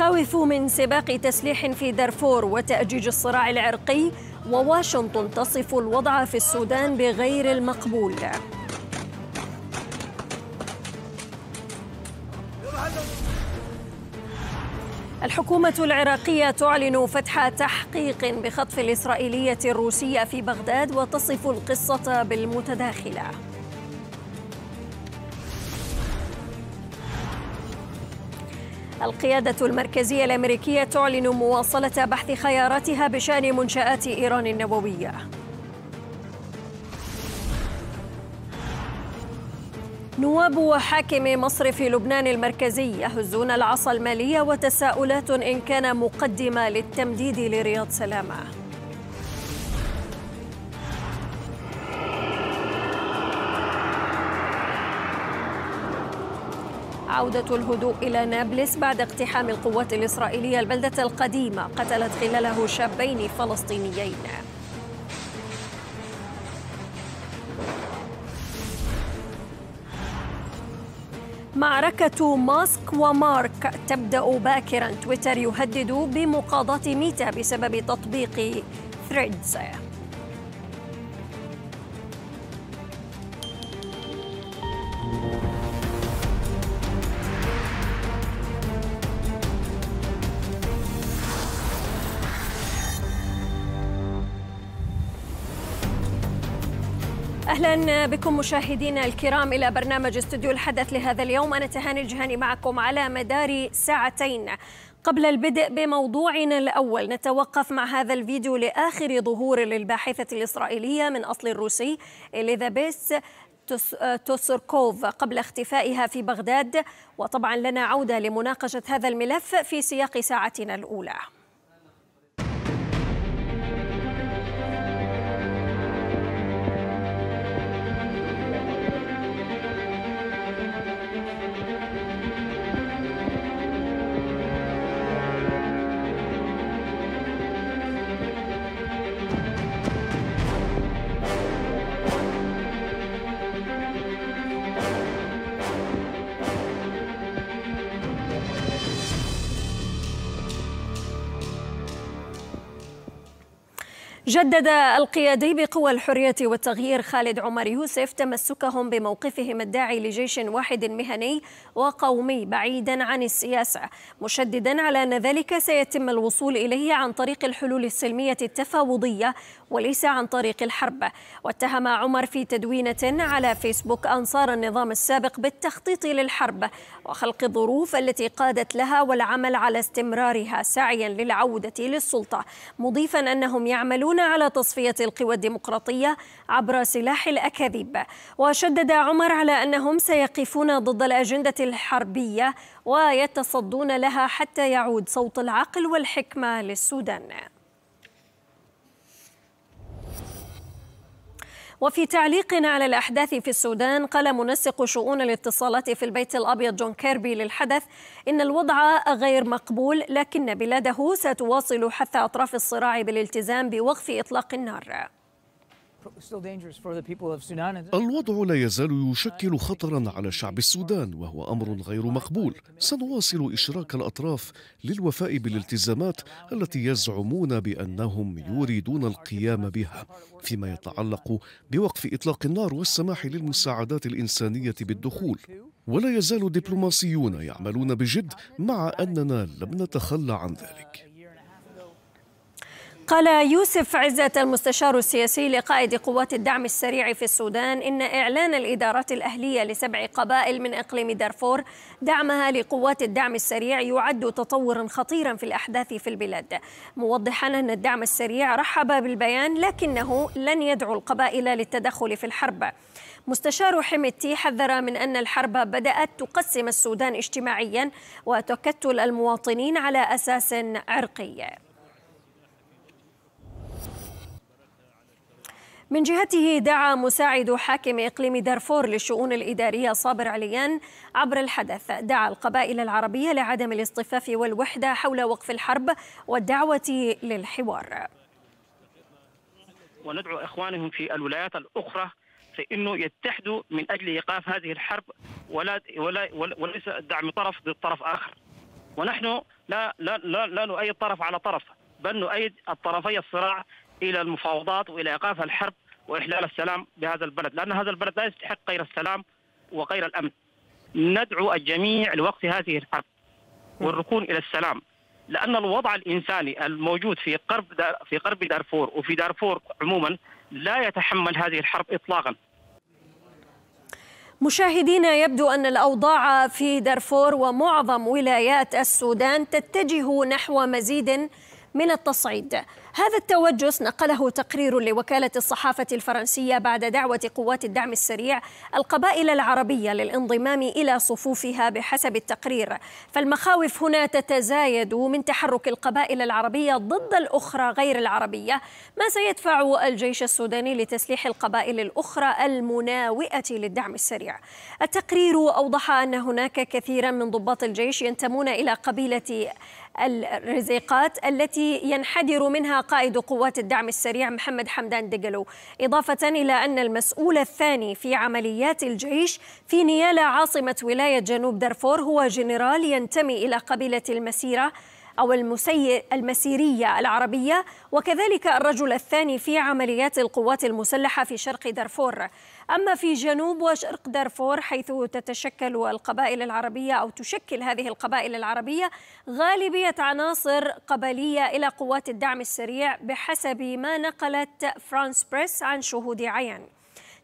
المخاوف من سباق تسليح في دارفور وتأجيج الصراع العرقي وواشنطن تصف الوضع في السودان بغير المقبول الحكومة العراقية تعلن فتح تحقيق بخطف الإسرائيلية الروسية في بغداد وتصف القصة بالمتداخلة القيادة المركزية الأمريكية تعلن مواصلة بحث خياراتها بشأن منشآت إيران النووية نواب وحاكم مصر في لبنان المركزي يهزون العصا المالية وتساؤلات إن كان مقدمة للتمديد لرياض سلامة عودة الهدوء إلى نابلس بعد اقتحام القوات الإسرائيلية البلدة القديمة قتلت خلاله شابين فلسطينيين معركة ماسك ومارك تبدأ باكرا تويتر يهدد بمقاضاة ميتا بسبب تطبيق ثريدز اهلا بكم مشاهدينا الكرام الى برنامج استوديو الحدث لهذا اليوم انا تهاني الجهاني معكم على مدار ساعتين قبل البدء بموضوعنا الأول نتوقف مع هذا الفيديو لآخر ظهور للباحثة الإسرائيلية من أصل الروسي إليزابيث توسركوف قبل اختفائها في بغداد وطبعا لنا عودة لمناقشة هذا الملف في سياق ساعتنا الأولى جدد القيادي بقوى الحرية والتغيير خالد عمر يوسف تمسكهم بموقفهم الداعي لجيش واحد مهني وقومي بعيدا عن السياسة مشددا على أن ذلك سيتم الوصول إليه عن طريق الحلول السلمية التفاوضية وليس عن طريق الحرب واتهم عمر في تدوينة على فيسبوك أنصار النظام السابق بالتخطيط للحرب وخلق الظروف التي قادت لها والعمل على استمرارها سعيا للعودة للسلطة مضيفا أنهم يعملون على تصفية القوى الديمقراطية عبر سلاح الأكاذيب وشدد عمر على أنهم سيقفون ضد الأجندة الحربية ويتصدون لها حتى يعود صوت العقل والحكمة للسودان وفي تعليق على الأحداث في السودان قال منسق شؤون الاتصالات في البيت الأبيض جون كيربي للحدث إن الوضع غير مقبول لكن بلاده ستواصل حث أطراف الصراع بالالتزام بوقف إطلاق النار الوضع لا يزال يشكل خطرا على شعب السودان وهو امر غير مقبول سنواصل اشراك الاطراف للوفاء بالالتزامات التي يزعمون بانهم يريدون القيام بها فيما يتعلق بوقف اطلاق النار والسماح للمساعدات الانسانيه بالدخول ولا يزال الدبلوماسيون يعملون بجد مع اننا لم نتخلى عن ذلك قال يوسف عزة المستشار السياسي لقائد قوات الدعم السريع في السودان إن إعلان الإدارات الأهلية لسبع قبائل من إقليم دارفور دعمها لقوات الدعم السريع يعد تطورا خطيرا في الأحداث في البلاد موضحا أن الدعم السريع رحب بالبيان لكنه لن يدعو القبائل للتدخل في الحرب مستشار حميتي حذر من أن الحرب بدأت تقسم السودان اجتماعيا وتكتل المواطنين على أساس عرقي من جهته دعا مساعد حاكم إقليم دارفور للشؤون الإدارية صابر عليان عبر الحدث دعا القبائل العربية لعدم الاصطفاف والوحدة حول وقف الحرب والدعوة للحوار وندعو إخوانهم في الولايات الأخرى فإنه يتحدوا من أجل إيقاف هذه الحرب ولا ولا وليس دعم طرف ضد طرف آخر ونحن لا لا لا, لا نؤيد طرف على طرف بل نؤيد الطرفي الصراع الى المفاوضات والى ايقاف الحرب واحلال السلام بهذا البلد لان هذا البلد لا يستحق غير السلام وغير الامن ندعو الجميع لوقف هذه الحرب والركون الى السلام لان الوضع الانساني الموجود في قرب في قرب دارفور وفي دارفور عموما لا يتحمل هذه الحرب اطلاقا مشاهدينا يبدو أن الأوضاع في دارفور ومعظم ولايات السودان تتجه نحو مزيد من التصعيد هذا التوجس نقله تقرير لوكالة الصحافة الفرنسية بعد دعوة قوات الدعم السريع القبائل العربية للانضمام إلى صفوفها بحسب التقرير فالمخاوف هنا تتزايد من تحرك القبائل العربية ضد الأخرى غير العربية ما سيدفع الجيش السوداني لتسليح القبائل الأخرى المناوئة للدعم السريع التقرير أوضح أن هناك كثيرا من ضباط الجيش ينتمون إلى قبيلة الرزيقات التي ينحدر منها قائد قوات الدعم السريع محمد حمدان دقلو إضافة إلى أن المسؤول الثاني في عمليات الجيش في نيالا عاصمة ولاية جنوب دارفور هو جنرال ينتمي إلى قبيلة المسيرة أو المسي... المسيرية العربية وكذلك الرجل الثاني في عمليات القوات المسلحة في شرق دارفور أما في جنوب وشرق دارفور حيث تتشكل القبائل العربية أو تشكل هذه القبائل العربية غالبية عناصر قبلية إلى قوات الدعم السريع بحسب ما نقلت فرانس بريس عن شهود عين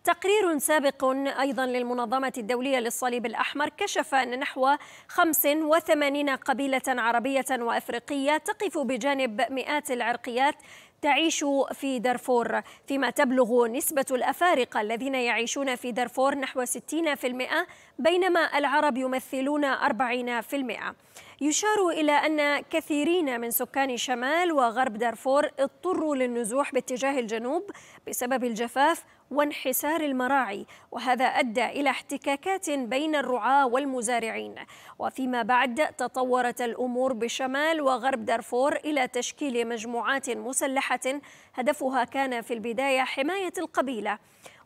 تقرير سابق أيضا للمنظمة الدولية للصليب الأحمر كشف أن نحو 85 قبيلة عربية وأفريقية تقف بجانب مئات العرقيات تعيش في دارفور فيما تبلغ نسبة الأفارقة الذين يعيشون في دارفور نحو 60% بينما العرب يمثلون 40% يشار إلى أن كثيرين من سكان شمال وغرب دارفور اضطروا للنزوح باتجاه الجنوب بسبب الجفاف وانحسار المراعي وهذا أدى إلى احتكاكات بين الرعاة والمزارعين وفيما بعد تطورت الأمور بشمال وغرب دارفور إلى تشكيل مجموعات مسلحة هدفها كان في البداية حماية القبيلة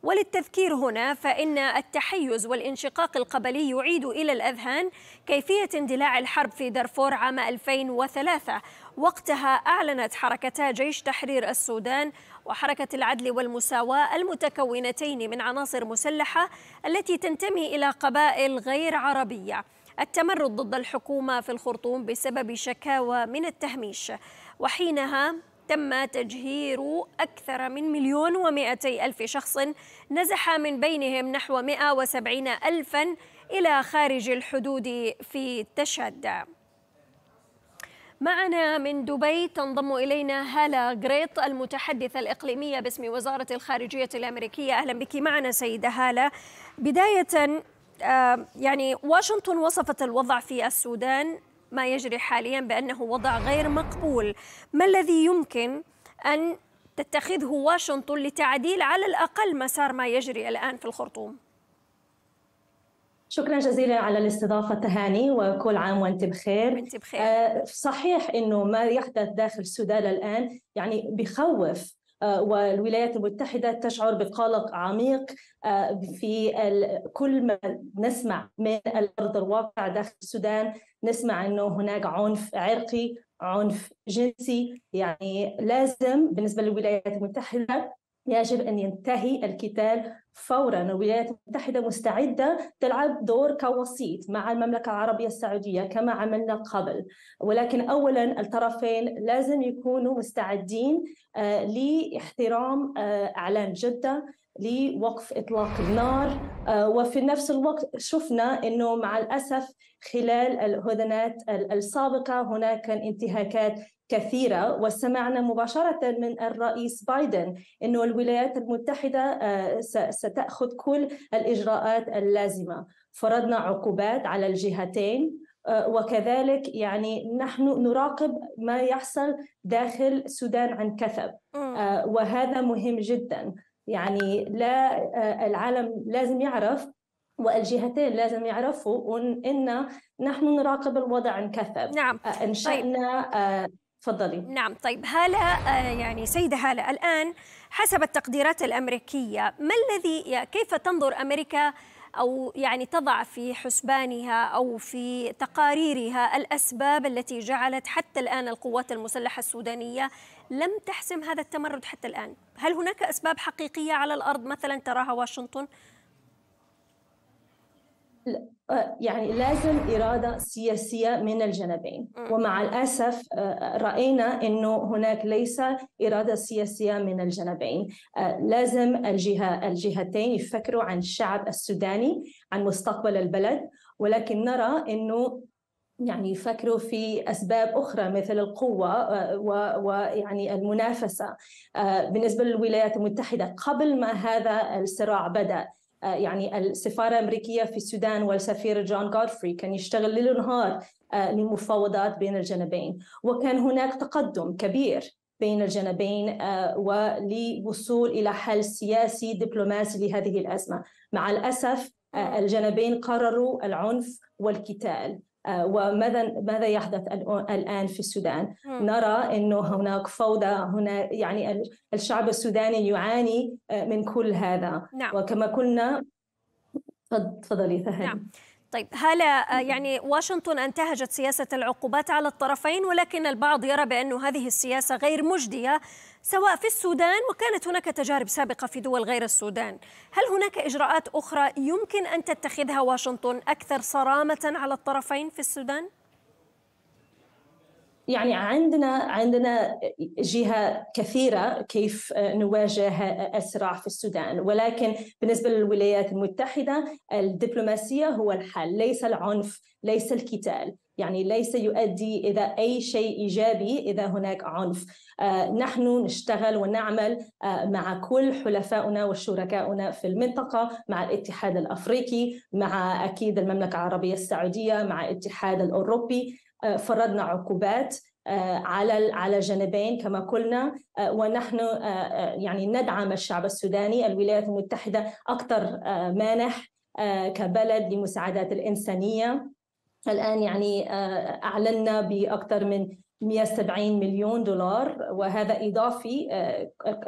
وللتذكير هنا فإن التحيز والانشقاق القبلي يعيد إلى الأذهان كيفية اندلاع الحرب في دارفور عام 2003 وقتها أعلنت حركتا جيش تحرير السودان وحركة العدل والمساواة المتكونتين من عناصر مسلحة التي تنتمي إلى قبائل غير عربية التمرد ضد الحكومة في الخرطوم بسبب شكاوى من التهميش وحينها تم تجهير أكثر من مليون ومائتي ألف شخص نزح من بينهم نحو وسبعين ألفا إلى خارج الحدود في تشد معنا من دبي تنضم إلينا هالة جريط المتحدثة الإقليمية باسم وزارة الخارجية الأمريكية أهلا بك معنا سيدة هالة بداية آه، يعني واشنطن وصفت الوضع في السودان ما يجري حاليا بأنه وضع غير مقبول ما الذي يمكن أن تتخذه واشنطن لتعديل على الأقل مسار ما يجري الآن في الخرطوم؟ شكرا جزيلا على الاستضافة تهاني وكل عام وأنت بخير وأنت بخير آه، صحيح أنه ما يحدث داخل السودان الآن يعني بخوف آه، والولايات المتحدة تشعر بقلق عميق آه، في كل ما نسمع من الأرض الواقع داخل السودان نسمع أنه هناك عنف عرقي عنف جنسي يعني لازم بالنسبة للولايات المتحدة يجب أن ينتهي الكتاب فورا الولايات المتحدة مستعدة تلعب دور كوسيط مع المملكة العربية السعودية كما عملنا قبل ولكن أولا الطرفين لازم يكونوا مستعدين آه، لاحترام آه، إعلان جدة لوقف اطلاق النار آه، وفي نفس الوقت شفنا انه مع الاسف خلال الهدنات السابقه هناك انتهاكات كثيرة وسمعنا مباشرة من الرئيس بايدن أن الولايات المتحدة آه، ستأخذ كل الإجراءات اللازمة فرضنا عقوبات على الجهتين آه، وكذلك يعني نحن نراقب ما يحصل داخل السودان عن كثب آه، وهذا مهم جدا يعني لا العالم لازم يعرف والجهتين لازم يعرفوا ان نحن نراقب الوضع عن كثب نعم انشانا طيب. تفضلي نعم طيب هالة آه، يعني سيدة هالة الآن حسب التقديرات الأمريكية ما الذي كيف تنظر أمريكا أو يعني تضع في حسبانها أو في تقاريرها الأسباب التي جعلت حتى الآن القوات المسلحة السودانية لم تحسم هذا التمرد حتى الآن هل هناك أسباب حقيقية على الأرض مثلا تراها واشنطن؟ لا. آه، يعني لازم إرادة سياسية من الجانبين ومع الأسف آه، رأينا أنه هناك ليس إرادة سياسية من الجانبين آه، لازم الجهة الجهتين يفكروا عن الشعب السوداني عن مستقبل البلد ولكن نرى أنه يعني يفكروا في اسباب اخرى مثل القوه ويعني المنافسه بالنسبه للولايات المتحده قبل ما هذا الصراع بدا آه، يعني السفاره الامريكيه في السودان والسفير جون غودفري كان يشتغل ليل نهار للمفاوضات آه، بين الجانبين وكان هناك تقدم كبير بين الجانبين آه، ولوصول الى حل سياسي دبلوماسي لهذه الازمه مع الاسف الجانبين قرروا العنف والقتال آه، وماذا ماذا يحدث الآن في السودان نرى أنه هناك فوضى هنا يعني الشعب السوداني يعاني آه، من كل هذا نعم. وكما قلنا تفضلي فهد نعم. طيب هلا آه، يعني واشنطن انتهجت سياسة العقوبات على الطرفين ولكن البعض يرى بأن هذه السياسة غير مجدية سواء في السودان وكانت هناك تجارب سابقة في دول غير السودان هل هناك إجراءات أخرى يمكن أن تتخذها واشنطن أكثر صرامة على الطرفين في السودان؟ يعني عندنا عندنا جهة كثيرة كيف نواجه الصراع في السودان ولكن بالنسبة للولايات المتحدة الدبلوماسية هو الحل ليس العنف ليس القتال يعني ليس يؤدي إلى أي شيء إيجابي إذا هناك عنف آه، نحن نشتغل ونعمل آه، مع كل حلفائنا وشركائنا في المنطقة مع الاتحاد الأفريقي مع أكيد المملكة العربية السعودية مع الاتحاد الأوروبي آه، فرضنا عقوبات آه، على على جانبين كما قلنا آه، ونحن يعني ندعم الشعب السوداني الولايات المتحده اكثر مانح كبلد لمساعدات الانسانيه الان يعني اعلنا باكثر من 170 مليون دولار وهذا اضافي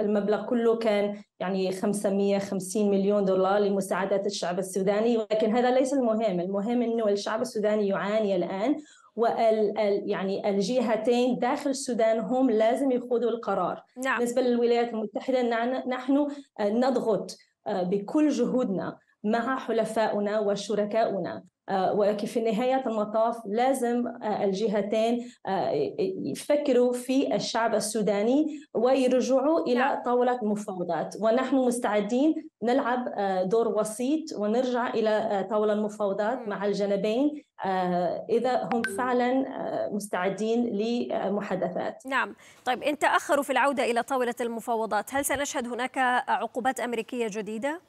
المبلغ كله كان يعني 550 مليون دولار لمساعدات الشعب السوداني ولكن هذا ليس المهم، المهم انه الشعب السوداني يعاني الان يعني الجهتين داخل السودان هم لازم يخوضوا القرار نعم. بالنسبة للولايات المتحدة نحن آه، نضغط آه، بكل جهودنا مع حلفائنا وشركاؤنا آه، ولكن في نهاية المطاف لازم آه، الجهتين آه، يفكروا في الشعب السوداني ويرجعوا إلى نعم. طاولة المفاوضات ونحن مستعدين نلعب دور وسيط ونرجع إلى طاولة المفاوضات مع الجانبين إذا هم فعلا مستعدين لمحادثات نعم طيب إن تأخروا في العودة إلى طاولة المفاوضات هل سنشهد هناك عقوبات أمريكية جديدة؟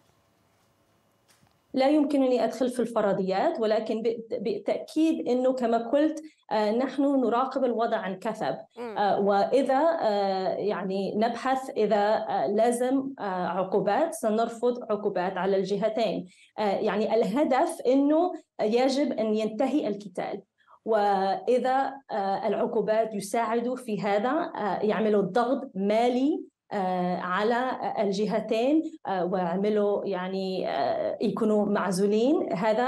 لا يمكنني أدخل في الفرضيات ولكن بالتأكيد أنه كما قلت آه، نحن نراقب الوضع عن كثب آه، وإذا آه، يعني نبحث إذا لازم عقوبات سنرفض عقوبات على الجهتين يعني الهدف أنه يجب أن ينتهي القتال واذا العقوبات يساعد في هذا يعمل الضغط مالي آه، على الجهتين آه، وعملوا يعني آه، يكونوا معزولين هذا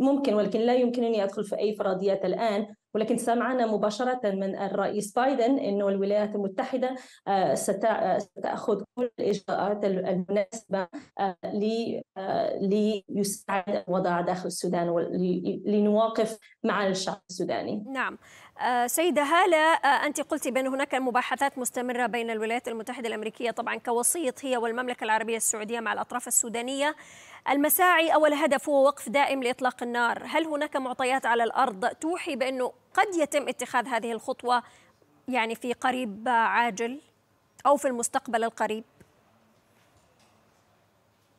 ممكن ولكن لا يمكنني ادخل في اي فرضيات الان ولكن سمعنا مباشرة من الرئيس بايدن أن الولايات المتحدة ستأخذ كل الإجراءات المناسبة ليساعد الوضع داخل السودان ولنواقف مع الشعب السوداني نعم آه، سيدة هالة آه، أنت قلت بأن هناك مباحثات مستمرة بين الولايات المتحدة الأمريكية طبعا كوسيط هي والمملكة العربية السعودية مع الأطراف السودانية المساعي أو الهدف هو وقف دائم لإطلاق النار هل هناك معطيات على الأرض توحي بأنه قد يتم اتخاذ هذه الخطوة يعني في قريب عاجل أو في المستقبل القريب؟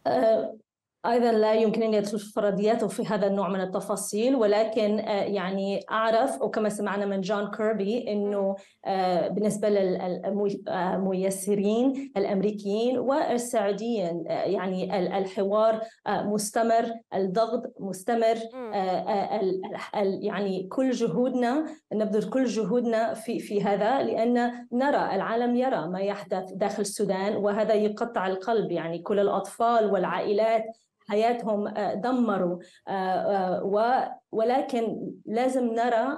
آه، ايضا لا يمكنني الفرضيات في هذا النوع من التفاصيل ولكن آه، يعني اعرف وكما سمعنا من جون كيربي انه آه، بالنسبه للميسرين آه، الامريكيين والسعوديين يعني الحوار مستمر الضغط مستمر يعني كل جهودنا نبذل كل جهودنا في في هذا لان نرى العالم يرى ما يحدث داخل السودان وهذا يقطع القلب يعني كل الاطفال والعائلات حياتهم آه، دمروا آه، آه، ولكن لازم نرى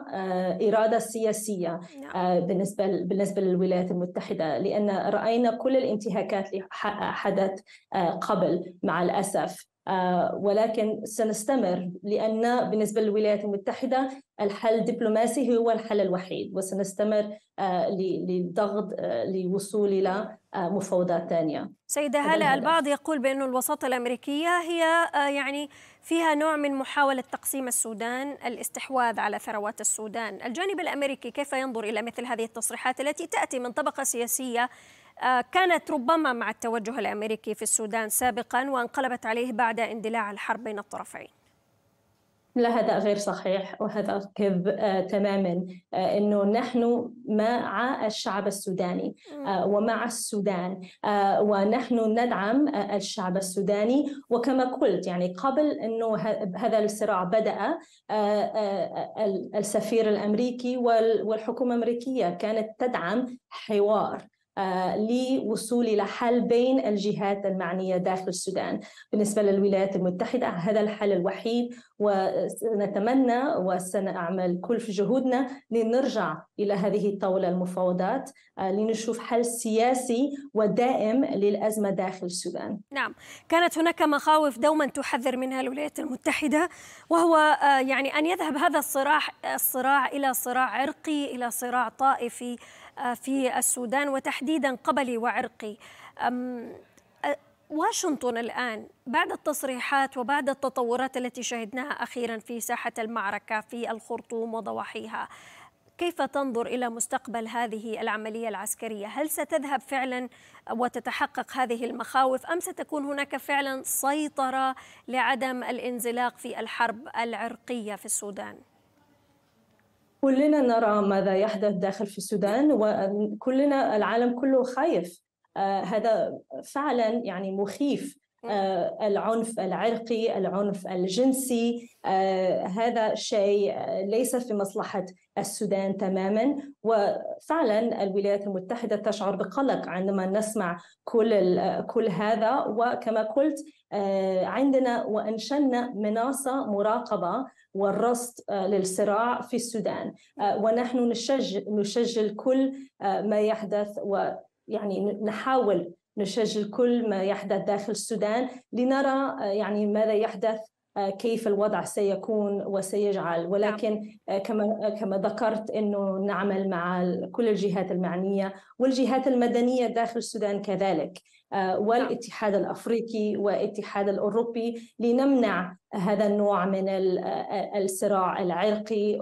إرادة سياسية نعم. بالنسبة بالنسبة للولايات المتحدة لأن رأينا كل الانتهاكات اللي حدث قبل مع الأسف آه، ولكن سنستمر لأن بالنسبة للولايات المتحدة الحل الدبلوماسي هو الحل الوحيد وسنستمر آه، للضغط للوصول آه، إلى مفاوضات ثانية سيدة هالة البعض يقول بأن الوساطة الأمريكية هي يعني فيها نوع من محاولة تقسيم السودان الاستحواذ على ثروات السودان الجانب الأمريكي كيف ينظر إلى مثل هذه التصريحات التي تأتي من طبقة سياسية آه، كانت ربما مع التوجه الامريكي في السودان سابقا وانقلبت عليه بعد اندلاع الحرب بين الطرفين. لا هذا غير صحيح وهذا كذب آه تماما آه انه نحن مع الشعب السوداني آه ومع السودان آه ونحن ندعم آه الشعب السوداني وكما قلت يعني قبل انه هذا الصراع بدا آه آه السفير الامريكي والحكومه الامريكيه كانت تدعم حوار آه، لوصول إلى حل بين الجهات المعنية داخل السودان بالنسبة للولايات المتحدة هذا الحل الوحيد ونتمنى وسنعمل كل في جهودنا لنرجع إلى هذه الطاولة المفاوضات آه، لنشوف حل سياسي ودائم للأزمة داخل السودان نعم كانت هناك مخاوف دوما تحذر منها الولايات المتحدة وهو آه، يعني أن يذهب هذا الصراع الصراع إلى صراع عرقي إلى صراع طائفي في السودان وتحديدا قبلي وعرقي واشنطن الآن بعد التصريحات وبعد التطورات التي شهدناها أخيرا في ساحة المعركة في الخرطوم وضواحيها كيف تنظر إلى مستقبل هذه العملية العسكرية؟ هل ستذهب فعلا وتتحقق هذه المخاوف أم ستكون هناك فعلا سيطرة لعدم الانزلاق في الحرب العرقية في السودان؟ كلنا نرى ماذا يحدث داخل في السودان وكلنا العالم كله خايف آه، هذا فعلا يعني مخيف آه، العنف العرقي العنف الجنسي آه، هذا شيء ليس في مصلحة السودان تماما وفعلا الولايات المتحدة تشعر بقلق عندما نسمع كل, كل هذا وكما قلت عندنا وأنشنا مناصة مراقبة والرصد آه، للصراع في السودان آه، ونحن نشجل, نشجل كل آه، ما يحدث ويعني نحاول نشجل كل ما يحدث داخل السودان لنرى يعني ماذا يحدث كيف الوضع سيكون وسيجعل نعم. ولكن كما كما ذكرت انه نعمل مع كل الجهات المعنيه والجهات المدنيه داخل السودان كذلك نعم. والاتحاد الافريقي والاتحاد الاوروبي لنمنع هذا النوع من الصراع العرقي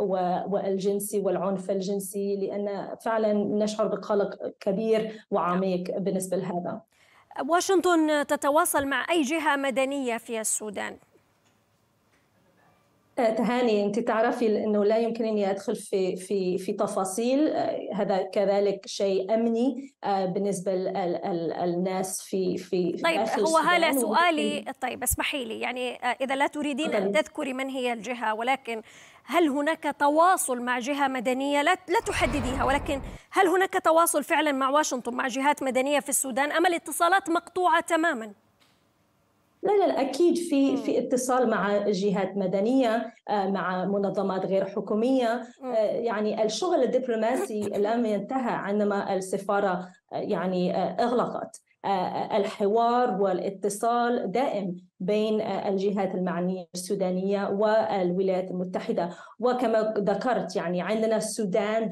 والجنسي والعنف الجنسي لان فعلا نشعر بقلق كبير وعميق بالنسبه لهذا. واشنطن تتواصل مع اي جهه مدنيه في السودان؟ آه، تهاني انت تعرفي انه لا يمكنني ادخل في في في تفاصيل آه، هذا كذلك شيء امني آه، بالنسبه للناس في في طيب في هو هلا سؤالي طيب اسمحي لي يعني اذا لا تريدين ان تذكري من هي الجهه ولكن هل هناك تواصل مع جهه مدنيه لا لا تحدديها ولكن هل هناك تواصل فعلا مع واشنطن مع جهات مدنيه في السودان ام الاتصالات مقطوعه تماما؟ لا لا اكيد في في اتصال مع جهات مدنيه آه، مع منظمات غير حكوميه آه، يعني الشغل الدبلوماسي لم ينتهى عندما السفاره آه، يعني اغلقت الحوار والاتصال دائم بين آه، الجهات المعنية السودانية والولايات المتحدة وكما ذكرت يعني عندنا السودان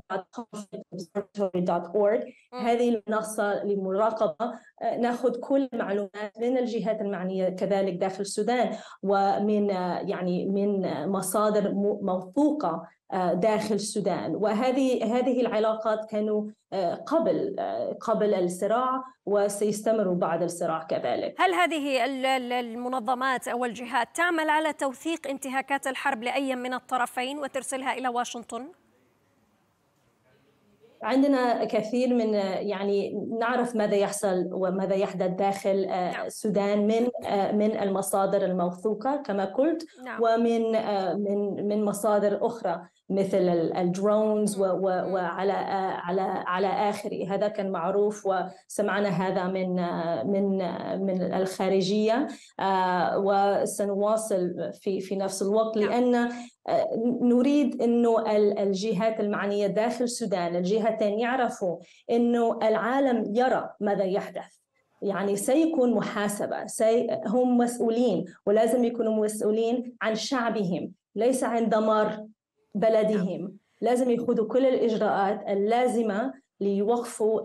هذه المنصة للمراقبة آه، ناخذ كل المعلومات من الجهات المعنية كذلك داخل السودان ومن آه، يعني من مصادر موثوقة آه، داخل السودان وهذه هذه العلاقات كانوا آه، قبل آه، قبل الصراع وسيستمروا بعد الصراع كذلك هل هذه المنظمات او الجهات تعمل على توثيق انتهاكات الحرب لاي من الطرفين وترسلها الى واشنطن؟ عندنا كثير من يعني نعرف ماذا يحصل وماذا يحدث داخل نعم. السودان من من المصادر الموثوقه كما قلت نعم. ومن من من مصادر اخرى مثل الدرونز وعلى على على اخره هذا كان معروف وسمعنا هذا من من من الخارجيه وسنواصل في في نفس الوقت نعم. لان نريد انه الجهات المعنيه داخل السودان الجهتين يعرفوا انه العالم يرى ماذا يحدث يعني سيكون محاسبه سي هم مسؤولين ولازم يكونوا مسؤولين عن شعبهم ليس عن دمار بلدهم لازم يخذوا كل الإجراءات اللازمة ليوقفوا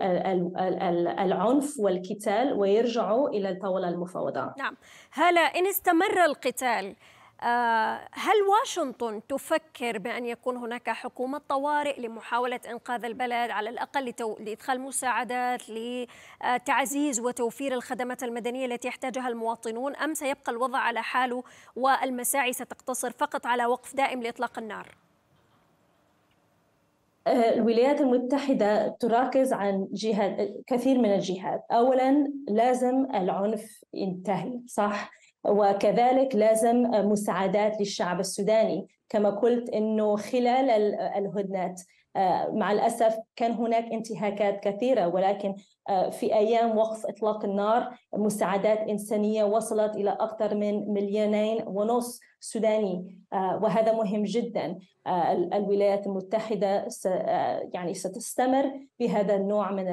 العنف والقتال ويرجعوا إلى الطاولة المفاوضة نعم هلا إن استمر القتال آه، هل واشنطن تفكر بأن يكون هناك حكومة طوارئ لمحاولة إنقاذ البلد على الأقل لإدخال مساعدات لتعزيز وتوفير الخدمات المدنية التي يحتاجها المواطنون أم سيبقى الوضع على حاله والمساعي ستقتصر فقط على وقف دائم لإطلاق النار؟ آه، الولايات المتحدة تراكز عن جهة كثير من الجهات أولا لازم العنف ينتهي صح وكذلك لازم مساعدات للشعب السوداني كما قلت أنه خلال الهدنات آه، مع الأسف كان هناك انتهاكات كثيرة ولكن آه، في أيام وقف إطلاق النار مساعدات إنسانية وصلت إلى أكثر من مليونين ونصف سوداني آه، وهذا مهم جدا آه، الولايات المتحدة آه، يعني ستستمر بهذا النوع من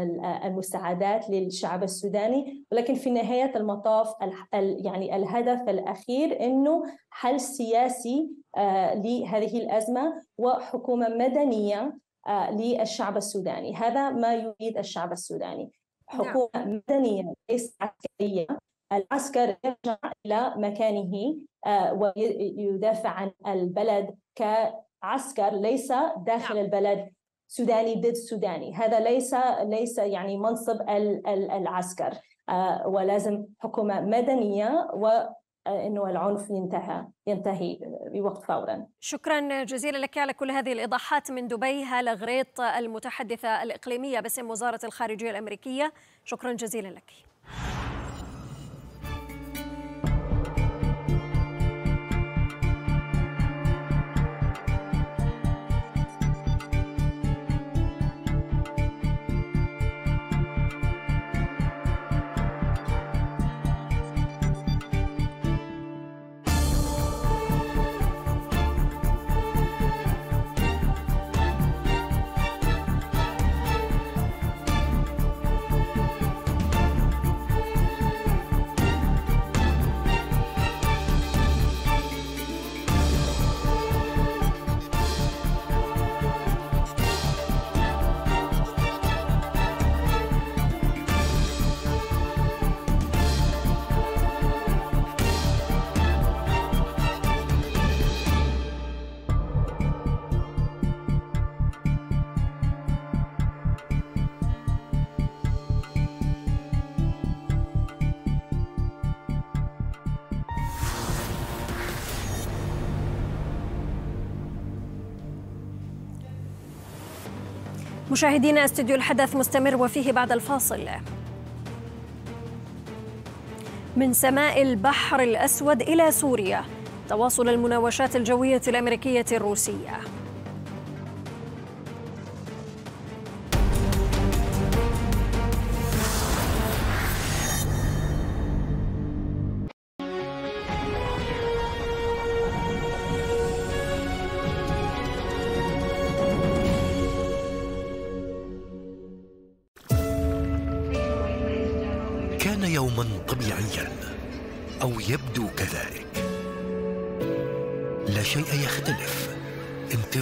المساعدات للشعب السوداني ولكن في نهاية المطاف يعني الهدف الأخير أنه حل سياسي لهذه الأزمة وحكومة مدنية للشعب السوداني هذا ما يريد الشعب السوداني نعم. حكومة مدنية ليس عسكرية العسكر يرجع إلى مكانه آه، ويدافع عن البلد كعسكر ليس داخل نعم. البلد سوداني ضد سوداني هذا ليس ليس يعني منصب العسكر آه، ولازم حكومة مدنية و آه، انه العنف ينتهى ينتهي بوقت فورا. شكرا جزيلا لك على كل هذه الايضاحات من دبي هاله غريط المتحدثه الاقليميه باسم وزاره الخارجيه الامريكيه، شكرا جزيلا لك. مشاهدينا استديو الحدث مستمر وفيه بعد الفاصل من سماء البحر الأسود إلى سوريا تواصل المناوشات الجوية الأمريكية الروسية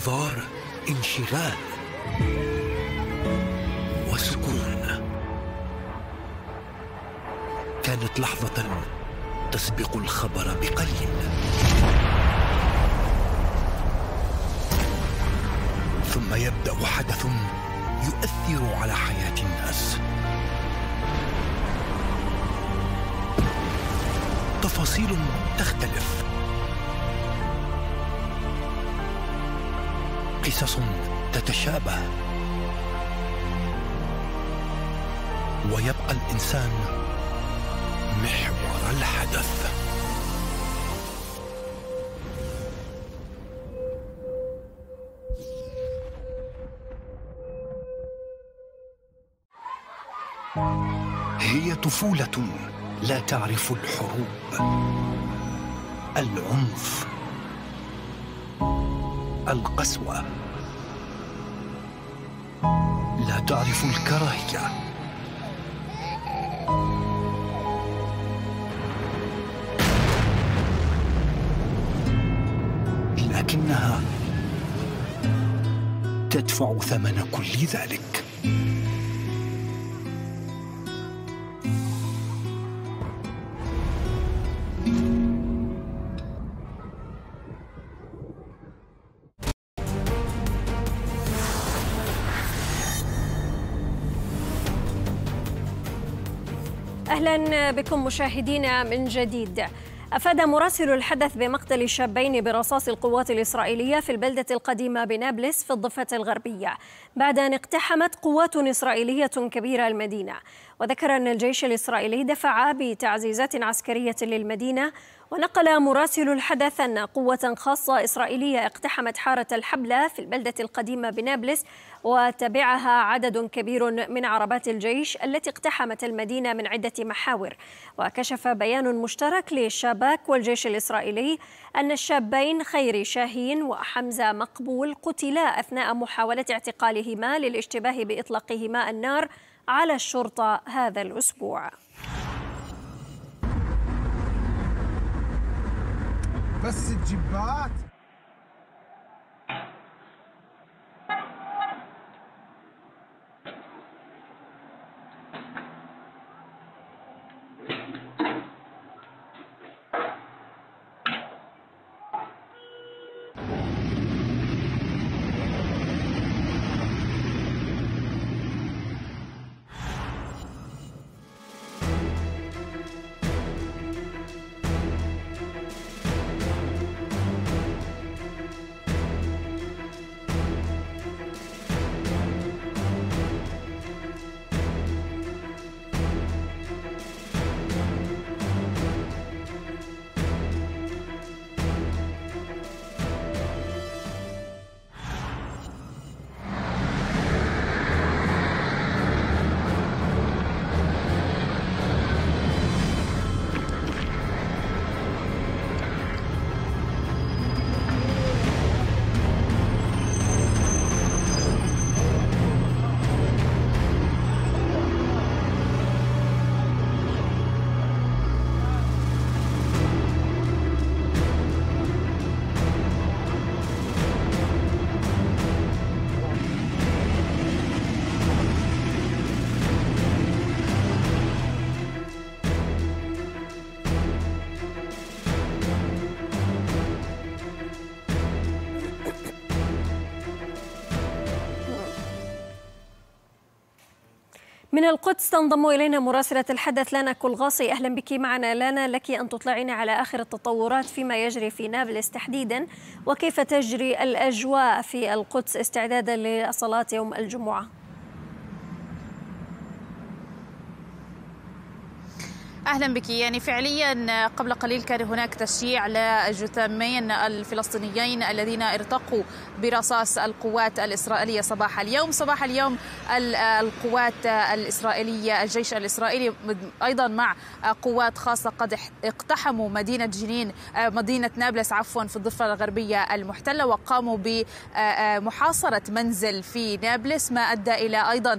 انتظار انشغال وسكون كانت لحظه تسبق الخبر بقليل ثم يبدا حدث يؤثر على حياه الناس تفاصيل تختلف قصص تتشابه ويبقى الانسان محور الحدث هي طفوله لا تعرف الحروب العنف القسوة لا تعرف الكراهية لكنها تدفع ثمن كل ذلك أهلا بكم مشاهدينا من جديد أفاد مراسل الحدث بمقتل شابين برصاص القوات الإسرائيلية في البلدة القديمة بنابلس في الضفة الغربية بعد أن اقتحمت قوات إسرائيلية كبيرة المدينة وذكر أن الجيش الإسرائيلي دفع بتعزيزات عسكرية للمدينة ونقل مراسل الحدث أن قوة خاصة إسرائيلية اقتحمت حارة الحبلة في البلدة القديمة بنابلس وتبعها عدد كبير من عربات الجيش التي اقتحمت المدينة من عدة محاور وكشف بيان مشترك للشباك والجيش الإسرائيلي أن الشابين خيري شاهين وحمزة مقبول قتلا أثناء محاولة اعتقالهما للاشتباه بإطلاقهما النار على الشرطة هذا الأسبوع بس الجبات من القدس تنضم إلينا مراسلة الحدث لانا كلغاصي أهلا بك معنا لانا لك أن تطلعين على آخر التطورات فيما يجري في نابلس تحديدا وكيف تجري الأجواء في القدس استعدادا لصلاة يوم الجمعة اهلا بك يعني فعليا قبل قليل كان هناك تشييع لجثامين الفلسطينيين الذين ارتقوا برصاص القوات الاسرائيليه صباح اليوم، صباح اليوم القوات الاسرائيليه الجيش الاسرائيلي ايضا مع قوات خاصه قد اقتحموا مدينه جنين مدينه نابلس عفوا في الضفه الغربيه المحتله وقاموا بمحاصره منزل في نابلس ما ادى الى ايضا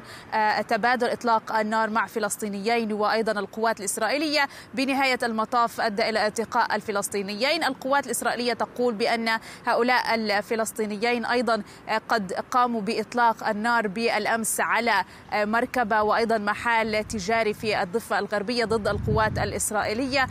تبادل اطلاق النار مع فلسطينيين وايضا القوات الاسرائيليه الإسرائيلية بنهاية المطاف أدى إلى اعتقاء الفلسطينيين القوات الإسرائيلية تقول بأن هؤلاء الفلسطينيين أيضا قد قاموا بإطلاق النار بالأمس على مركبة وأيضا محل تجاري في الضفة الغربية ضد القوات الإسرائيلية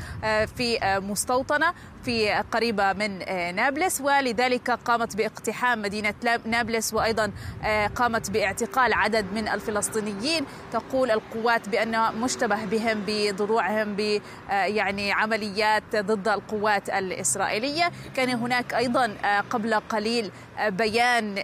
في مستوطنة في قريبة من آه، نابلس ولذلك قامت باقتحام مدينة نابلس وأيضا آه، قامت باعتقال عدد من الفلسطينيين تقول القوات بأن مشتبه بهم بضروعهم ب آه، يعني عمليات ضد القوات الإسرائيلية كان هناك أيضا قبل قليل بيان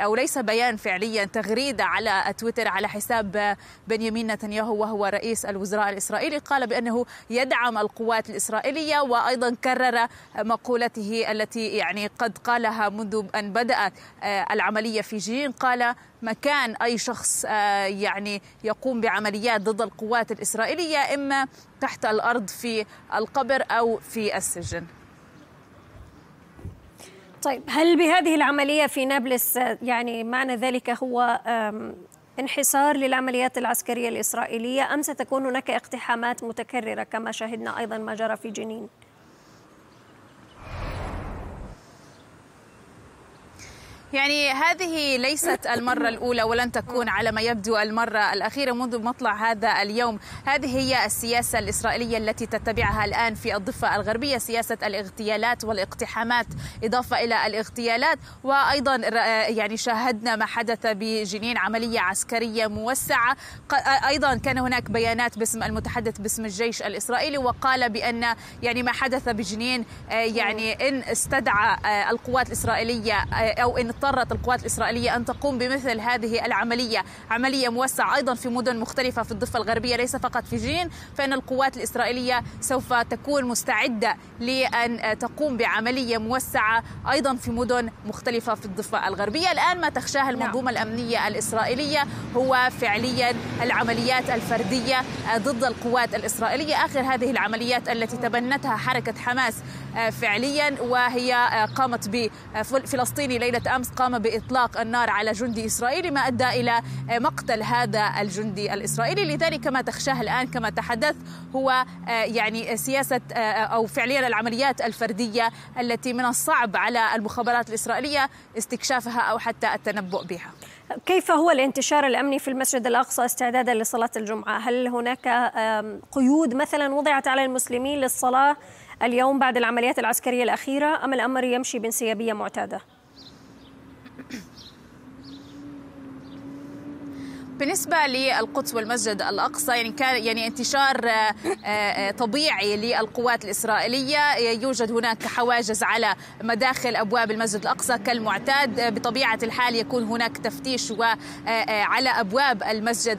أو ليس بيان فعليا تغريدة على تويتر على حساب بنيامين نتنياهو وهو رئيس الوزراء الإسرائيلي قال بأنه يدعم القوات الإسرائيلية وأيضا كان كرر مقولته التي يعني قد قالها منذ أن بدأت آه، العملية في جين قال مكان أي شخص آه، يعني يقوم بعمليات ضد القوات الإسرائيلية إما تحت الأرض في القبر أو في السجن طيب هل بهذه العملية في نابلس آه، يعني معنى ذلك هو انحسار للعمليات العسكرية الإسرائيلية أم ستكون هناك اقتحامات متكررة كما شاهدنا أيضا ما جرى في جنين؟ يعني هذه ليست المرة الأولى ولن تكون على ما يبدو المرة الأخيرة منذ مطلع هذا اليوم هذه هي السياسة الإسرائيلية التي تتبعها الآن في الضفة الغربية سياسة الاغتيالات والاقتحامات إضافة إلى الاغتيالات وأيضا يعني شاهدنا ما حدث بجنين عملية عسكرية موسعة أيضا كان هناك بيانات باسم المتحدث باسم الجيش الإسرائيلي وقال بأن يعني ما حدث بجنين آه، يعني إن استدعى آه، القوات الإسرائيلية آه، أو إن اضطرت القوات الإسرائيلية أن تقوم بمثل هذه العملية عملية موسعة أيضا في مدن مختلفة في الضفة الغربية ليس فقط في جين فإن القوات الإسرائيلية سوف تكون مستعدة لأن تقوم بعملية موسعة أيضا في مدن مختلفة في الضفة الغربية الآن ما تخشاه نعم. المنظومة الأمنية الإسرائيلية هو فعليا العمليات الفردية ضد القوات الإسرائيلية آخر هذه العمليات التي تبنتها حركة حماس آه، فعليا وهي آه، قامت بفلسطيني آه، ليلة أمس قام بإطلاق النار على جندي إسرائيلي ما أدى إلى مقتل هذا الجندي الإسرائيلي لذلك ما تخشاه الآن كما تحدث هو يعني سياسة أو فعليا العمليات الفردية التي من الصعب على المخابرات الإسرائيلية استكشافها أو حتى التنبؤ بها كيف هو الانتشار الأمني في المسجد الأقصى استعدادا لصلاة الجمعة؟ هل هناك قيود مثلا وضعت على المسلمين للصلاة اليوم بعد العمليات العسكرية الأخيرة أم الأمر يمشي بانسيابية معتادة؟ بالنسبه للقدس والمسجد الاقصى يعني كان يعني انتشار آه، آه، طبيعي للقوات الاسرائيليه يوجد هناك حواجز على مداخل ابواب المسجد الاقصى كالمعتاد آه، بطبيعه الحال يكون هناك تفتيش على ابواب المسجد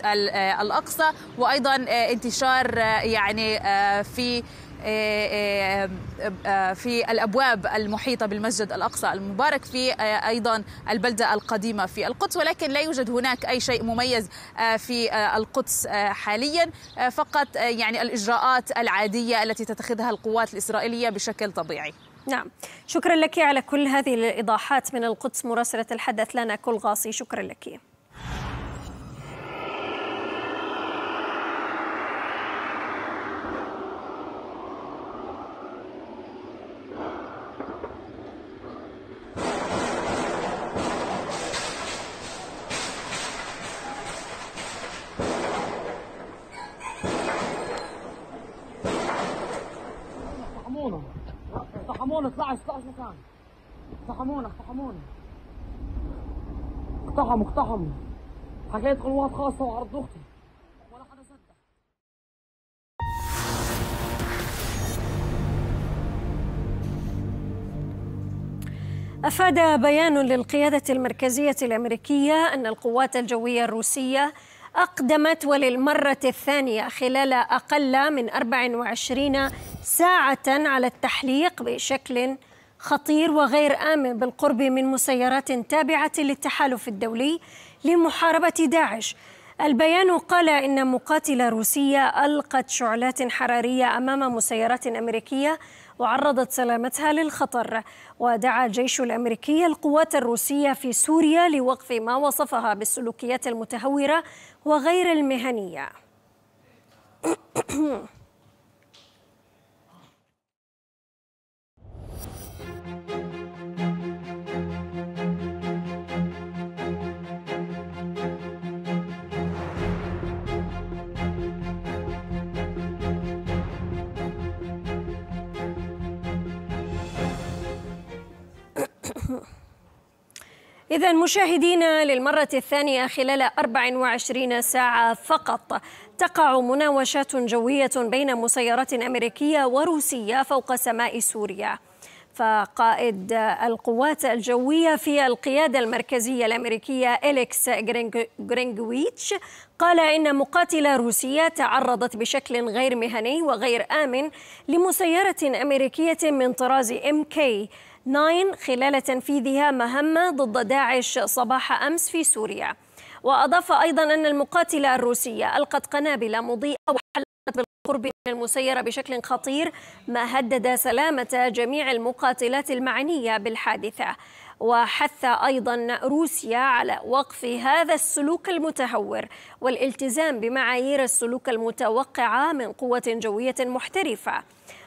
الاقصى وايضا انتشار يعني في آه، آه، آه، في الابواب المحيطه بالمسجد الاقصى المبارك في ايضا البلده القديمه في القدس ولكن لا يوجد هناك اي شيء مميز في القدس حاليا فقط يعني الاجراءات العاديه التي تتخذها القوات الاسرائيليه بشكل طبيعي. نعم شكرا لك على كل هذه الإيضاحات من القدس مراسلة الحدث لنا كل غاصي شكرا لك اقتحمونا 12 16 مكان طحمونا اقتحمونا اقتحموا اقتحموا حكيت قنوات خاصة وعرض اختي ولا حدا صدق أفاد بيان للقيادة المركزية الأمريكية أن القوات الجوية الروسية أقدمت وللمرة الثانية خلال أقل من 24 ساعة على التحليق بشكل خطير وغير آمن بالقرب من مسيرات تابعة للتحالف الدولي لمحاربة داعش البيان قال إن مقاتلة روسية ألقت شعلات حرارية أمام مسيرات أمريكية وعرضت سلامتها للخطر ودعا الجيش الأمريكي القوات الروسية في سوريا لوقف ما وصفها بالسلوكيات المتهورة وغير المهنية إذا مشاهدينا للمرة الثانية خلال 24 ساعة فقط تقع مناوشات جوية بين مسيرات أمريكية وروسية فوق سماء سوريا فقائد القوات الجوية في القيادة المركزية الأمريكية إليكس غرينغويتش قال إن مقاتلة روسية تعرضت بشكل غير مهني وغير آمن لمسيرة أمريكية من طراز MK ناين خلال تنفيذها مهمة ضد داعش صباح أمس في سوريا وأضاف أيضا أن المقاتلة الروسية ألقت قنابل مضيئة وحلقت بالقرب من المسيرة بشكل خطير ما هدد سلامة جميع المقاتلات المعنية بالحادثة وحث ايضا روسيا على وقف هذا السلوك المتهور والالتزام بمعايير السلوك المتوقعه من قوه جويه محترفه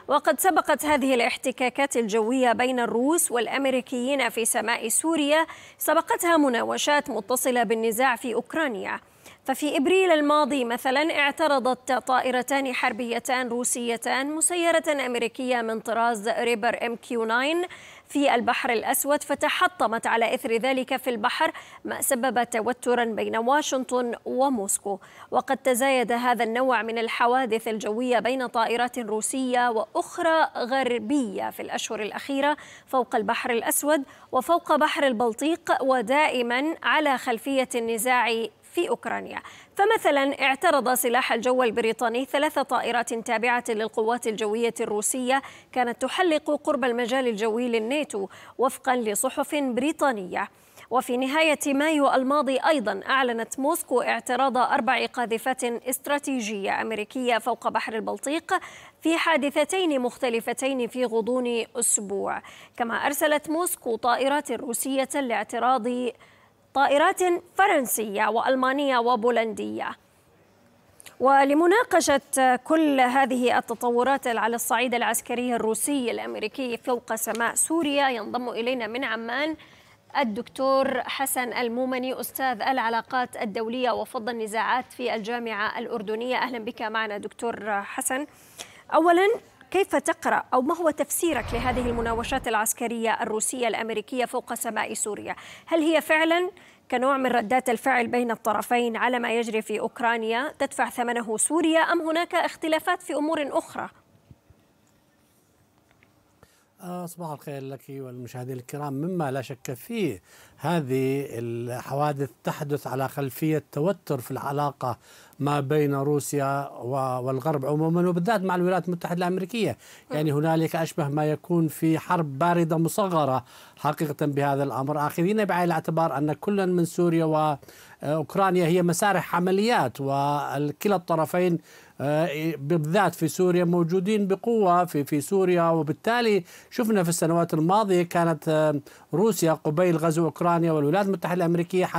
وقد سبقت هذه الاحتكاكات الجوية بين الروس والأمريكيين في سماء سوريا سبقتها مناوشات متصلة بالنزاع في أوكرانيا ففي ابريل الماضي مثلا اعترضت طائرتان حربيتان روسيتان مسيره امريكيه من طراز ريبر ام كيو 9 في البحر الأسود فتحطمت على إثر ذلك في البحر ما سبب توترا بين واشنطن وموسكو وقد تزايد هذا النوع من الحوادث الجوية بين طائرات روسية وأخرى غربية في الأشهر الأخيرة فوق البحر الأسود وفوق بحر البلطيق ودائما على خلفية النزاع في أوكرانيا فمثلا اعترض سلاح الجو البريطاني ثلاث طائرات تابعة للقوات الجوية الروسية كانت تحلق قرب المجال الجوي للناتو وفقا لصحف بريطانية وفي نهاية مايو الماضي أيضا أعلنت موسكو اعتراض أربع قاذفات استراتيجية أمريكية فوق بحر البلطيق في حادثتين مختلفتين في غضون أسبوع كما أرسلت موسكو طائرات روسية لاعتراض طائرات فرنسية وألمانية وبولندية ولمناقشة كل هذه التطورات على الصعيد العسكري الروسي الأمريكي فوق سماء سوريا ينضم إلينا من عمان الدكتور حسن المومني أستاذ العلاقات الدولية وفض النزاعات في الجامعة الأردنية أهلا بك معنا دكتور حسن أولا كيف تقرأ أو ما هو تفسيرك لهذه المناوشات العسكرية الروسية الأمريكية فوق سماء سوريا هل هي فعلا كنوع من ردات الفعل بين الطرفين على ما يجري في أوكرانيا تدفع ثمنه سوريا أم هناك اختلافات في أمور أخرى آه، صباح الخير لك والمشاهدين الكرام مما لا شك فيه هذه الحوادث تحدث على خلفية توتر في العلاقة ما بين روسيا والغرب عموما وبالذات مع الولايات المتحدة الأمريكية يعني هنالك أشبه ما يكون في حرب باردة مصغرة حقيقة بهذا الأمر آخذين بعين الاعتبار أن كلا من سوريا وأوكرانيا آه، هي مسارح عمليات وكلا الطرفين آه، بالذات في سوريا موجودين بقوة في في سوريا وبالتالي شفنا في السنوات الماضية كانت آه، روسيا قبيل غزو أوكرانيا والولايات المتحدة الأمريكية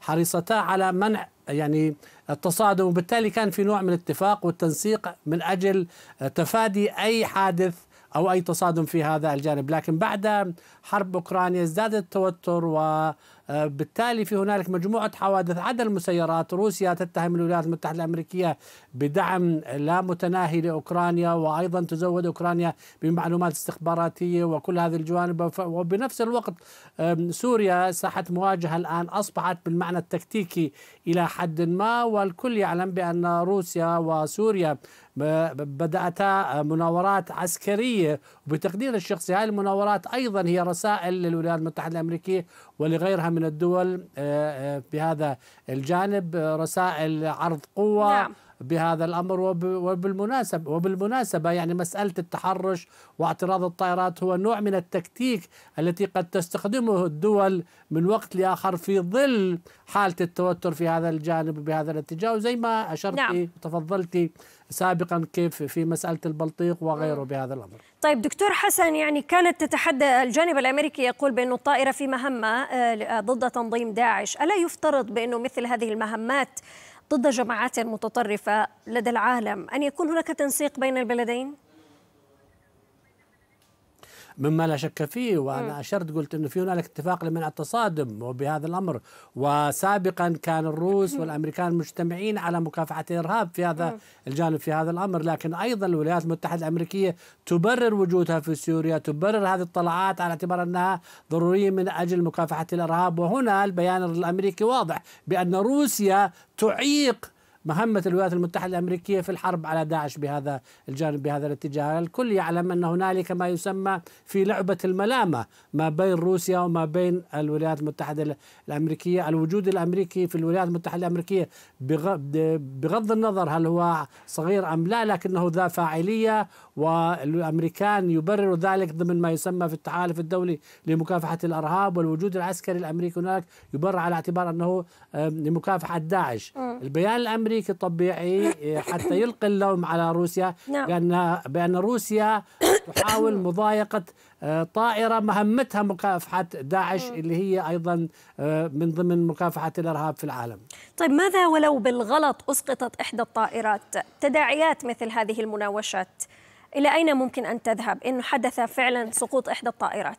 حريصتا على منع يعني التصادم وبالتالي كان في نوع من الاتفاق والتنسيق من أجل آه، تفادي أي حادث أو أي تصادم في هذا الجانب لكن بعد حرب أوكرانيا ازداد التوتر وبالتالي آه، في هنالك مجموعة حوادث عدا المسيرات روسيا تتهم الولايات المتحدة الأمريكية بدعم لا متناهي لأوكرانيا وأيضا تزود أوكرانيا بمعلومات استخباراتية وكل هذه الجوانب وبنفس الوقت سوريا ساحة مواجهة الآن أصبحت بالمعنى التكتيكي إلى حد ما والكل يعلم بأن روسيا وسوريا بدأتا مناورات عسكرية وبتقدير الشخصي هذه المناورات أيضا هي رسائل للولايات المتحدة الأمريكية ولغيرها من الدول آه، آه، بهذا الجانب رسائل عرض قوة نعم. بهذا الامر وبالمناسبه وبالمناسبه يعني مساله التحرش واعتراض الطائرات هو نوع من التكتيك التي قد تستخدمه الدول من وقت لاخر في ظل حاله التوتر في هذا الجانب بهذا الاتجاه وزي ما اشرتي نعم. وتفضلتي سابقا كيف في مسألة البلطيق وغيره بهذا الأمر طيب دكتور حسن يعني كانت تتحدى الجانب الأمريكي يقول بأن الطائرة في مهمة آه، ضد تنظيم داعش ألا يفترض بأنه مثل هذه المهمات ضد جماعات متطرفة لدى العالم أن يكون هناك تنسيق بين البلدين؟ مما لا شك فيه وانا اشرت قلت انه في هنالك اتفاق لمنع التصادم وبهذا الامر وسابقا كان الروس والامريكان مجتمعين على مكافحه الارهاب في هذا الجانب في هذا الامر لكن ايضا الولايات المتحده الامريكيه تبرر وجودها في سوريا تبرر هذه الطلعات على اعتبار انها ضروريه من اجل مكافحه الارهاب وهنا البيان الامريكي واضح بان روسيا تعيق مهمة الولايات المتحدة الأمريكية في الحرب على داعش بهذا الجانب بهذا الاتجاه الكل يعلم أن هنالك ما يسمى في لعبة الملامة ما بين روسيا وما بين الولايات المتحدة الأمريكية الوجود الأمريكي في الولايات المتحدة الأمريكية بغض النظر هل هو صغير أم لا لكنه ذا فاعلية والأمريكان يبرر ذلك ضمن ما يسمى في التحالف الدولي لمكافحة الأرهاب والوجود العسكري الأمريكي هناك يبرر على اعتبار أنه لمكافحة داعش آه. البيان الأمريكي الامريكي الطبيعي إيه، حتى يلقي اللوم على روسيا نعم. بان بان روسيا تحاول مضايقه آه، طائرة مهمتها مكافحة داعش اللي هي أيضا آه، من ضمن مكافحة الإرهاب في العالم طيب ماذا ولو بالغلط أسقطت إحدى الطائرات تداعيات مثل هذه المناوشات إلى أين ممكن أن تذهب إن حدث فعلا سقوط إحدى الطائرات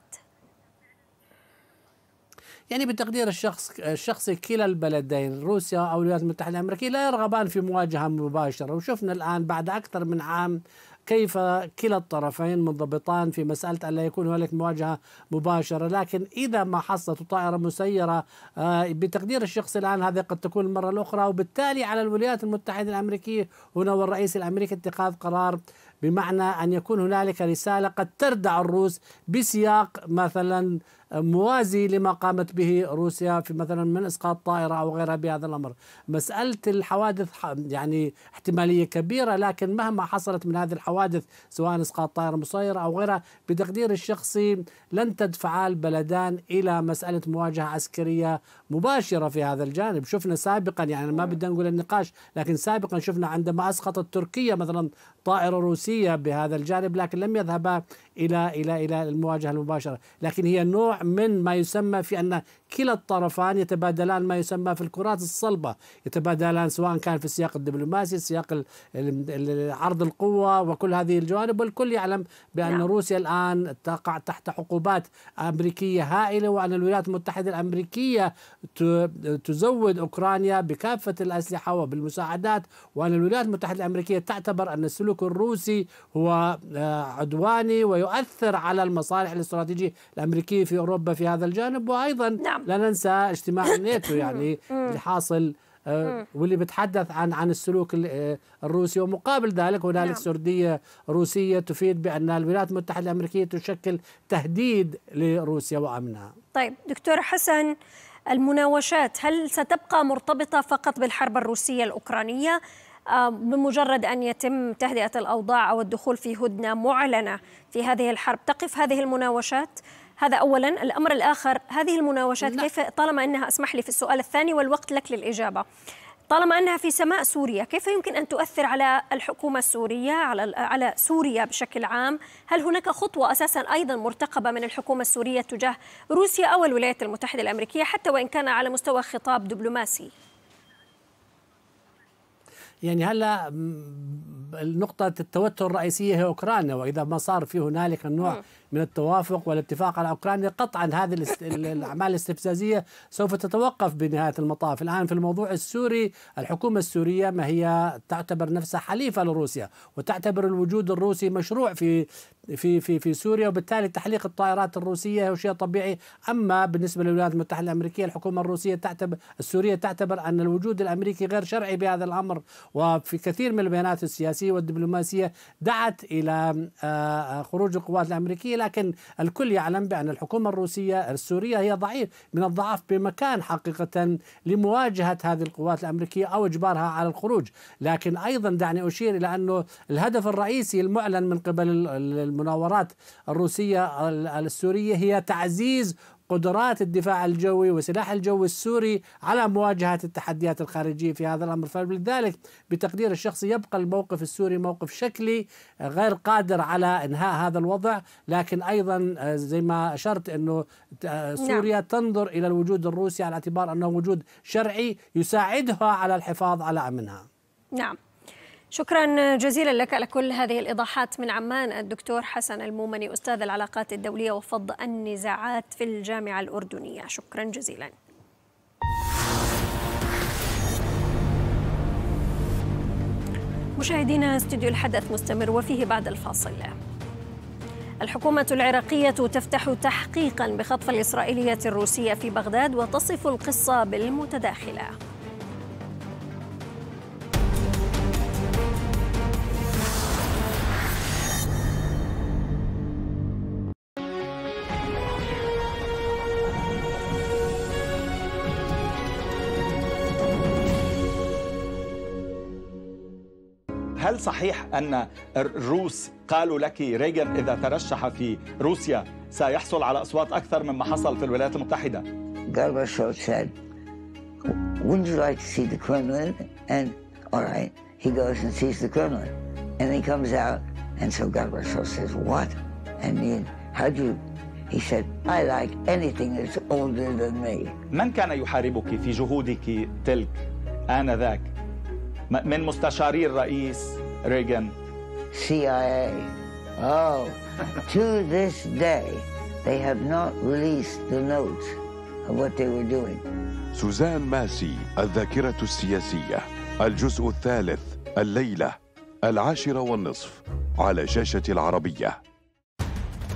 يعني بتقدير الشخص الشخصي كلا البلدين روسيا أو الولايات المتحدة الأمريكية لا يرغبان في مواجهة مباشرة وشفنا الآن بعد أكثر من عام كيف كلا الطرفين منضبطان في مسألة ألا يكون هنالك مواجهة مباشرة لكن إذا ما حصلت طائرة مسيرة آه، بتقدير الشخص الآن هذه قد تكون المرة الأخرى وبالتالي على الولايات المتحدة الأمريكية هنا والرئيس الأمريكي اتخاذ قرار بمعنى أن يكون هنالك رسالة قد تردع الروس بسياق مثلا موازي لما قامت به روسيا في مثلا من اسقاط طائره او غيرها بهذا الامر مساله الحوادث يعني احتماليه كبيره لكن مهما حصلت من هذه الحوادث سواء اسقاط طائره مسيره او غيرها بتقدير الشخصي لن تدفع البلدان الى مساله مواجهه عسكريه مباشره في هذا الجانب شفنا سابقا يعني ما نعم. بدنا نقول النقاش لكن سابقا شفنا عندما اسقطت تركيا مثلا طائره روسيه بهذا الجانب لكن لم يذهبا إلى إلى إلى المواجهة المباشرة لكن هي نوع من ما يسمى في أن كلا الطرفان يتبادلان ما يسمى في الكرات الصلبة يتبادلان سواء كان في السياق الدبلوماسي سياق عرض القوة وكل هذه الجوانب والكل يعلم بأن نعم. روسيا الآن تقع تحت حقوبات أمريكية هائلة وأن الولايات المتحدة الأمريكية تزود أوكرانيا بكافة الأسلحة وبالمساعدات وأن الولايات المتحدة الأمريكية تعتبر أن السلوك الروسي هو آه، عدواني ويؤثر على المصالح الاستراتيجية الأمريكية في أوروبا في هذا الجانب وأيضا نعم. نعم لا ننسى اجتماع الناتو يعني اللي حاصل آه، واللي بتحدث عن عن السلوك آه، الروسي ومقابل ذلك هنالك نعم. سرديه روسيه تفيد بان الولايات المتحده الامريكيه تشكل تهديد لروسيا وامنها. طيب دكتور حسن المناوشات هل ستبقى مرتبطه فقط بالحرب الروسيه الاوكرانيه بمجرد ان يتم تهدئه الاوضاع او الدخول في هدنه معلنه في هذه الحرب تقف هذه المناوشات؟ هذا أولا الأمر الآخر هذه المناوشات نعم. كيف طالما أنها اسمح لي في السؤال الثاني والوقت لك للإجابة طالما أنها في سماء سوريا كيف يمكن أن تؤثر على الحكومة السورية على على سوريا بشكل عام هل هناك خطوة أساسا أيضا مرتقبة من الحكومة السورية تجاه روسيا أو الولايات المتحدة الأمريكية حتى وإن كان على مستوى خطاب دبلوماسي يعني هلا نقطة التوتر الرئيسية هي أوكرانيا وإذا ما صار في هنالك النوع من التوافق والاتفاق على أوكرانيا قطعا هذه الأعمال الاستفزازية سوف تتوقف بنهاية المطاف الآن في الموضوع السوري الحكومة السورية ما هي تعتبر نفسها حليفة لروسيا وتعتبر الوجود الروسي مشروع في في في في سوريا وبالتالي تحليق الطائرات الروسيه هو شيء طبيعي اما بالنسبه للولايات المتحده الامريكيه الحكومه الروسيه تعتبر السوريه تعتبر ان الوجود الامريكي غير شرعي بهذا الامر وفي كثير من البيانات السياسيه والدبلوماسيه دعت الى آه، آه، خروج القوات الامريكيه لكن الكل يعلم بان الحكومه الروسيه السوريه هي ضعيف من الضعف بمكان حقيقه لمواجهه هذه القوات الامريكيه او اجبارها على الخروج لكن ايضا دعني اشير الى انه الهدف الرئيسي المعلن من قبل المناورات الروسية السورية هي تعزيز قدرات الدفاع الجوي وسلاح الجو السوري على مواجهة التحديات الخارجية في هذا الأمر فلذلك بتقدير الشخصي يبقى الموقف السوري موقف شكلي غير قادر على إنهاء هذا الوضع لكن أيضا آه، زي ما أشرت أنه آه، سوريا نعم. تنظر إلى الوجود الروسي على اعتبار أنه وجود شرعي يساعدها على الحفاظ على أمنها نعم شكرا جزيلا لك على كل هذه الإيضاحات من عمان الدكتور حسن المومني أستاذ العلاقات الدولية وفض النزاعات في الجامعة الأردنية شكرا جزيلا مشاهدينا استوديو الحدث مستمر وفيه بعد الفاصل الحكومة العراقية تفتح تحقيقا بخطف الإسرائيلية الروسية في بغداد وتصف القصة بالمتداخلة هل صحيح أن الروس قالوا لك ريغن إذا ترشح في روسيا سيحصل على أصوات أكثر مما حصل في الولايات المتحدة؟ Gorbachev said, wouldn't you like to see the Kremlin? And all right, he goes and sees the Kremlin. And he comes out, and so Gorbachev says, what? I mean, how do you He said, I like anything that's older than me. من كان يحاربك في جهودك تلك آنذاك؟ من مستشاري الرئيس ريغان CIA. Oh, to this day, they have not released the notes of what they were doing. سوزان ماسي الذاكرة السياسية الجزء الثالث الليلة العاشرة والنصف على شاشة العربية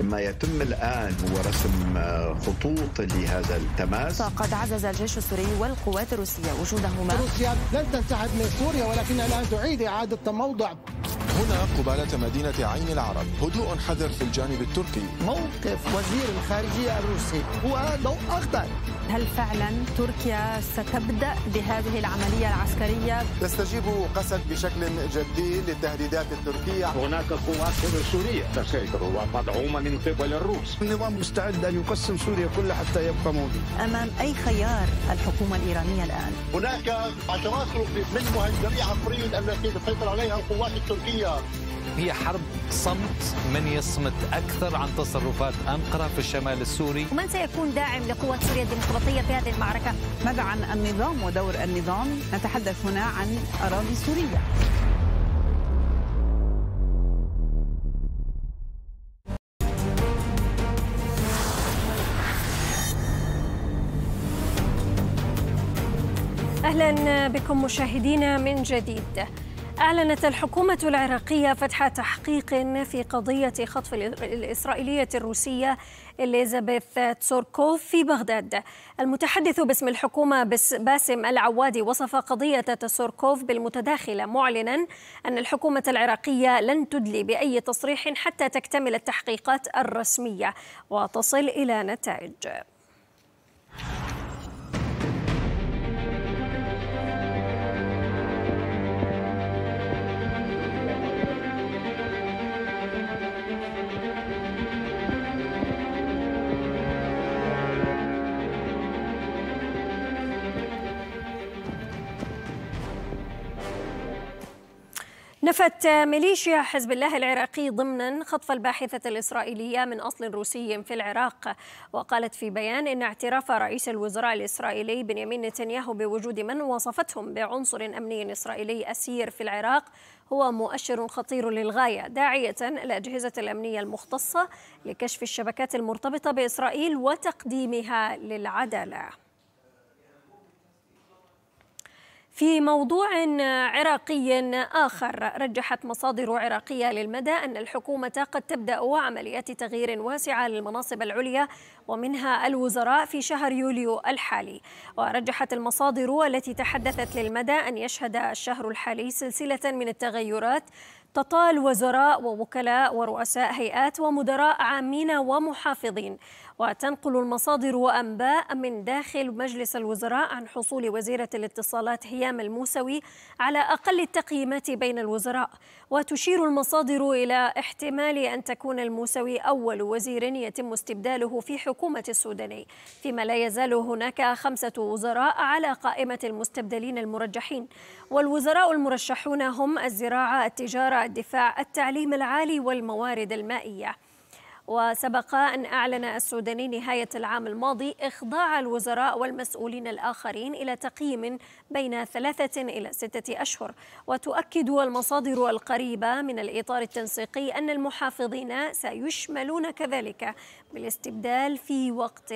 ما يتم الآن هو رسم خطوط لهذا التماس فقد عزز الجيش السوري والقوات الروسية وجودهما روسيا لن تنسحب من سوريا ولكنها الآن تعيد إعادة تموضع هنا قبالة مدينة عين العرب هدوء حذر في الجانب التركي موقف وزير الخارجية الروسي هو ضوء أخضر هل فعلا تركيا ستبدأ بهذه العملية العسكرية؟ تستجيب قسد بشكل جدي للتهديدات التركية هناك قوات سورية تسيطر ومدعومة من قبل الروس النظام مستعد أن يقسم سوريا كلها حتى يبقى موجود أمام أي خيار الحكومة الإيرانية الآن؟ هناك عشرات من مهجري عفريت التي تسيطر عليها القوات التركية سوريا هي حرب صمت من يصمت أكثر عن تصرفات أنقرة في الشمال السوري ومن سيكون داعم لقوة سوريا الديمقراطية في هذه المعركة؟ ماذا عن النظام ودور النظام؟ نتحدث هنا عن أراضي سوريا اهلا بكم مشاهدينا من جديد أعلنت الحكومة العراقية فتح تحقيق في قضية خطف الإسرائيلية الروسية إليزابيث تسوركوف في بغداد المتحدث باسم الحكومة باسم العوادي وصف قضية تسوركوف بالمتداخلة معلنا أن الحكومة العراقية لن تدلي بأي تصريح حتى تكتمل التحقيقات الرسمية وتصل إلى نتائج نفت ميليشيا حزب الله العراقي ضمنا خطف الباحثة الإسرائيلية من أصل روسي في العراق وقالت في بيان إن اعتراف رئيس الوزراء الإسرائيلي بنيامين نتنياهو بوجود من وصفتهم بعنصر أمني إسرائيلي أسير في العراق هو مؤشر خطير للغاية داعية الأجهزة الأمنية المختصة لكشف الشبكات المرتبطة بإسرائيل وتقديمها للعدالة في موضوع عراقي آخر رجحت مصادر عراقية للمدى أن الحكومة قد تبدأ عمليات تغيير واسعة للمناصب العليا ومنها الوزراء في شهر يوليو الحالي ورجحت المصادر التي تحدثت للمدى أن يشهد الشهر الحالي سلسلة من التغيرات تطال وزراء ووكلاء ورؤساء هيئات ومدراء عامين ومحافظين وتنقل المصادر وأنباء من داخل مجلس الوزراء عن حصول وزيرة الاتصالات هيام الموسوي على أقل التقييمات بين الوزراء وتشير المصادر إلى احتمال أن تكون الموسوي أول وزير يتم استبداله في حكومة السوداني فيما لا يزال هناك خمسة وزراء على قائمة المستبدلين المرجحين والوزراء المرشحون هم الزراعة التجارة الدفاع التعليم العالي والموارد المائية وسبق أن أعلن السوداني نهاية العام الماضي إخضاع الوزراء والمسؤولين الآخرين إلى تقييم بين ثلاثة إلى ستة أشهر وتؤكد المصادر القريبة من الإطار التنسيقي أن المحافظين سيشملون كذلك بالاستبدال في وقت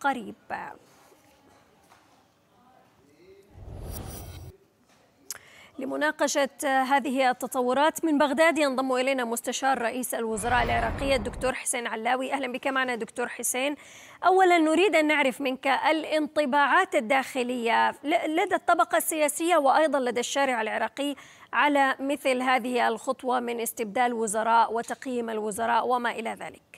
قريب لمناقشة هذه التطورات من بغداد ينضم إلينا مستشار رئيس الوزراء العراقية الدكتور حسين علاوي أهلا بك معنا دكتور حسين أولا نريد أن نعرف منك الانطباعات الداخلية لدى الطبقة السياسية وأيضا لدى الشارع العراقي على مثل هذه الخطوة من استبدال وزراء وتقييم الوزراء وما إلى ذلك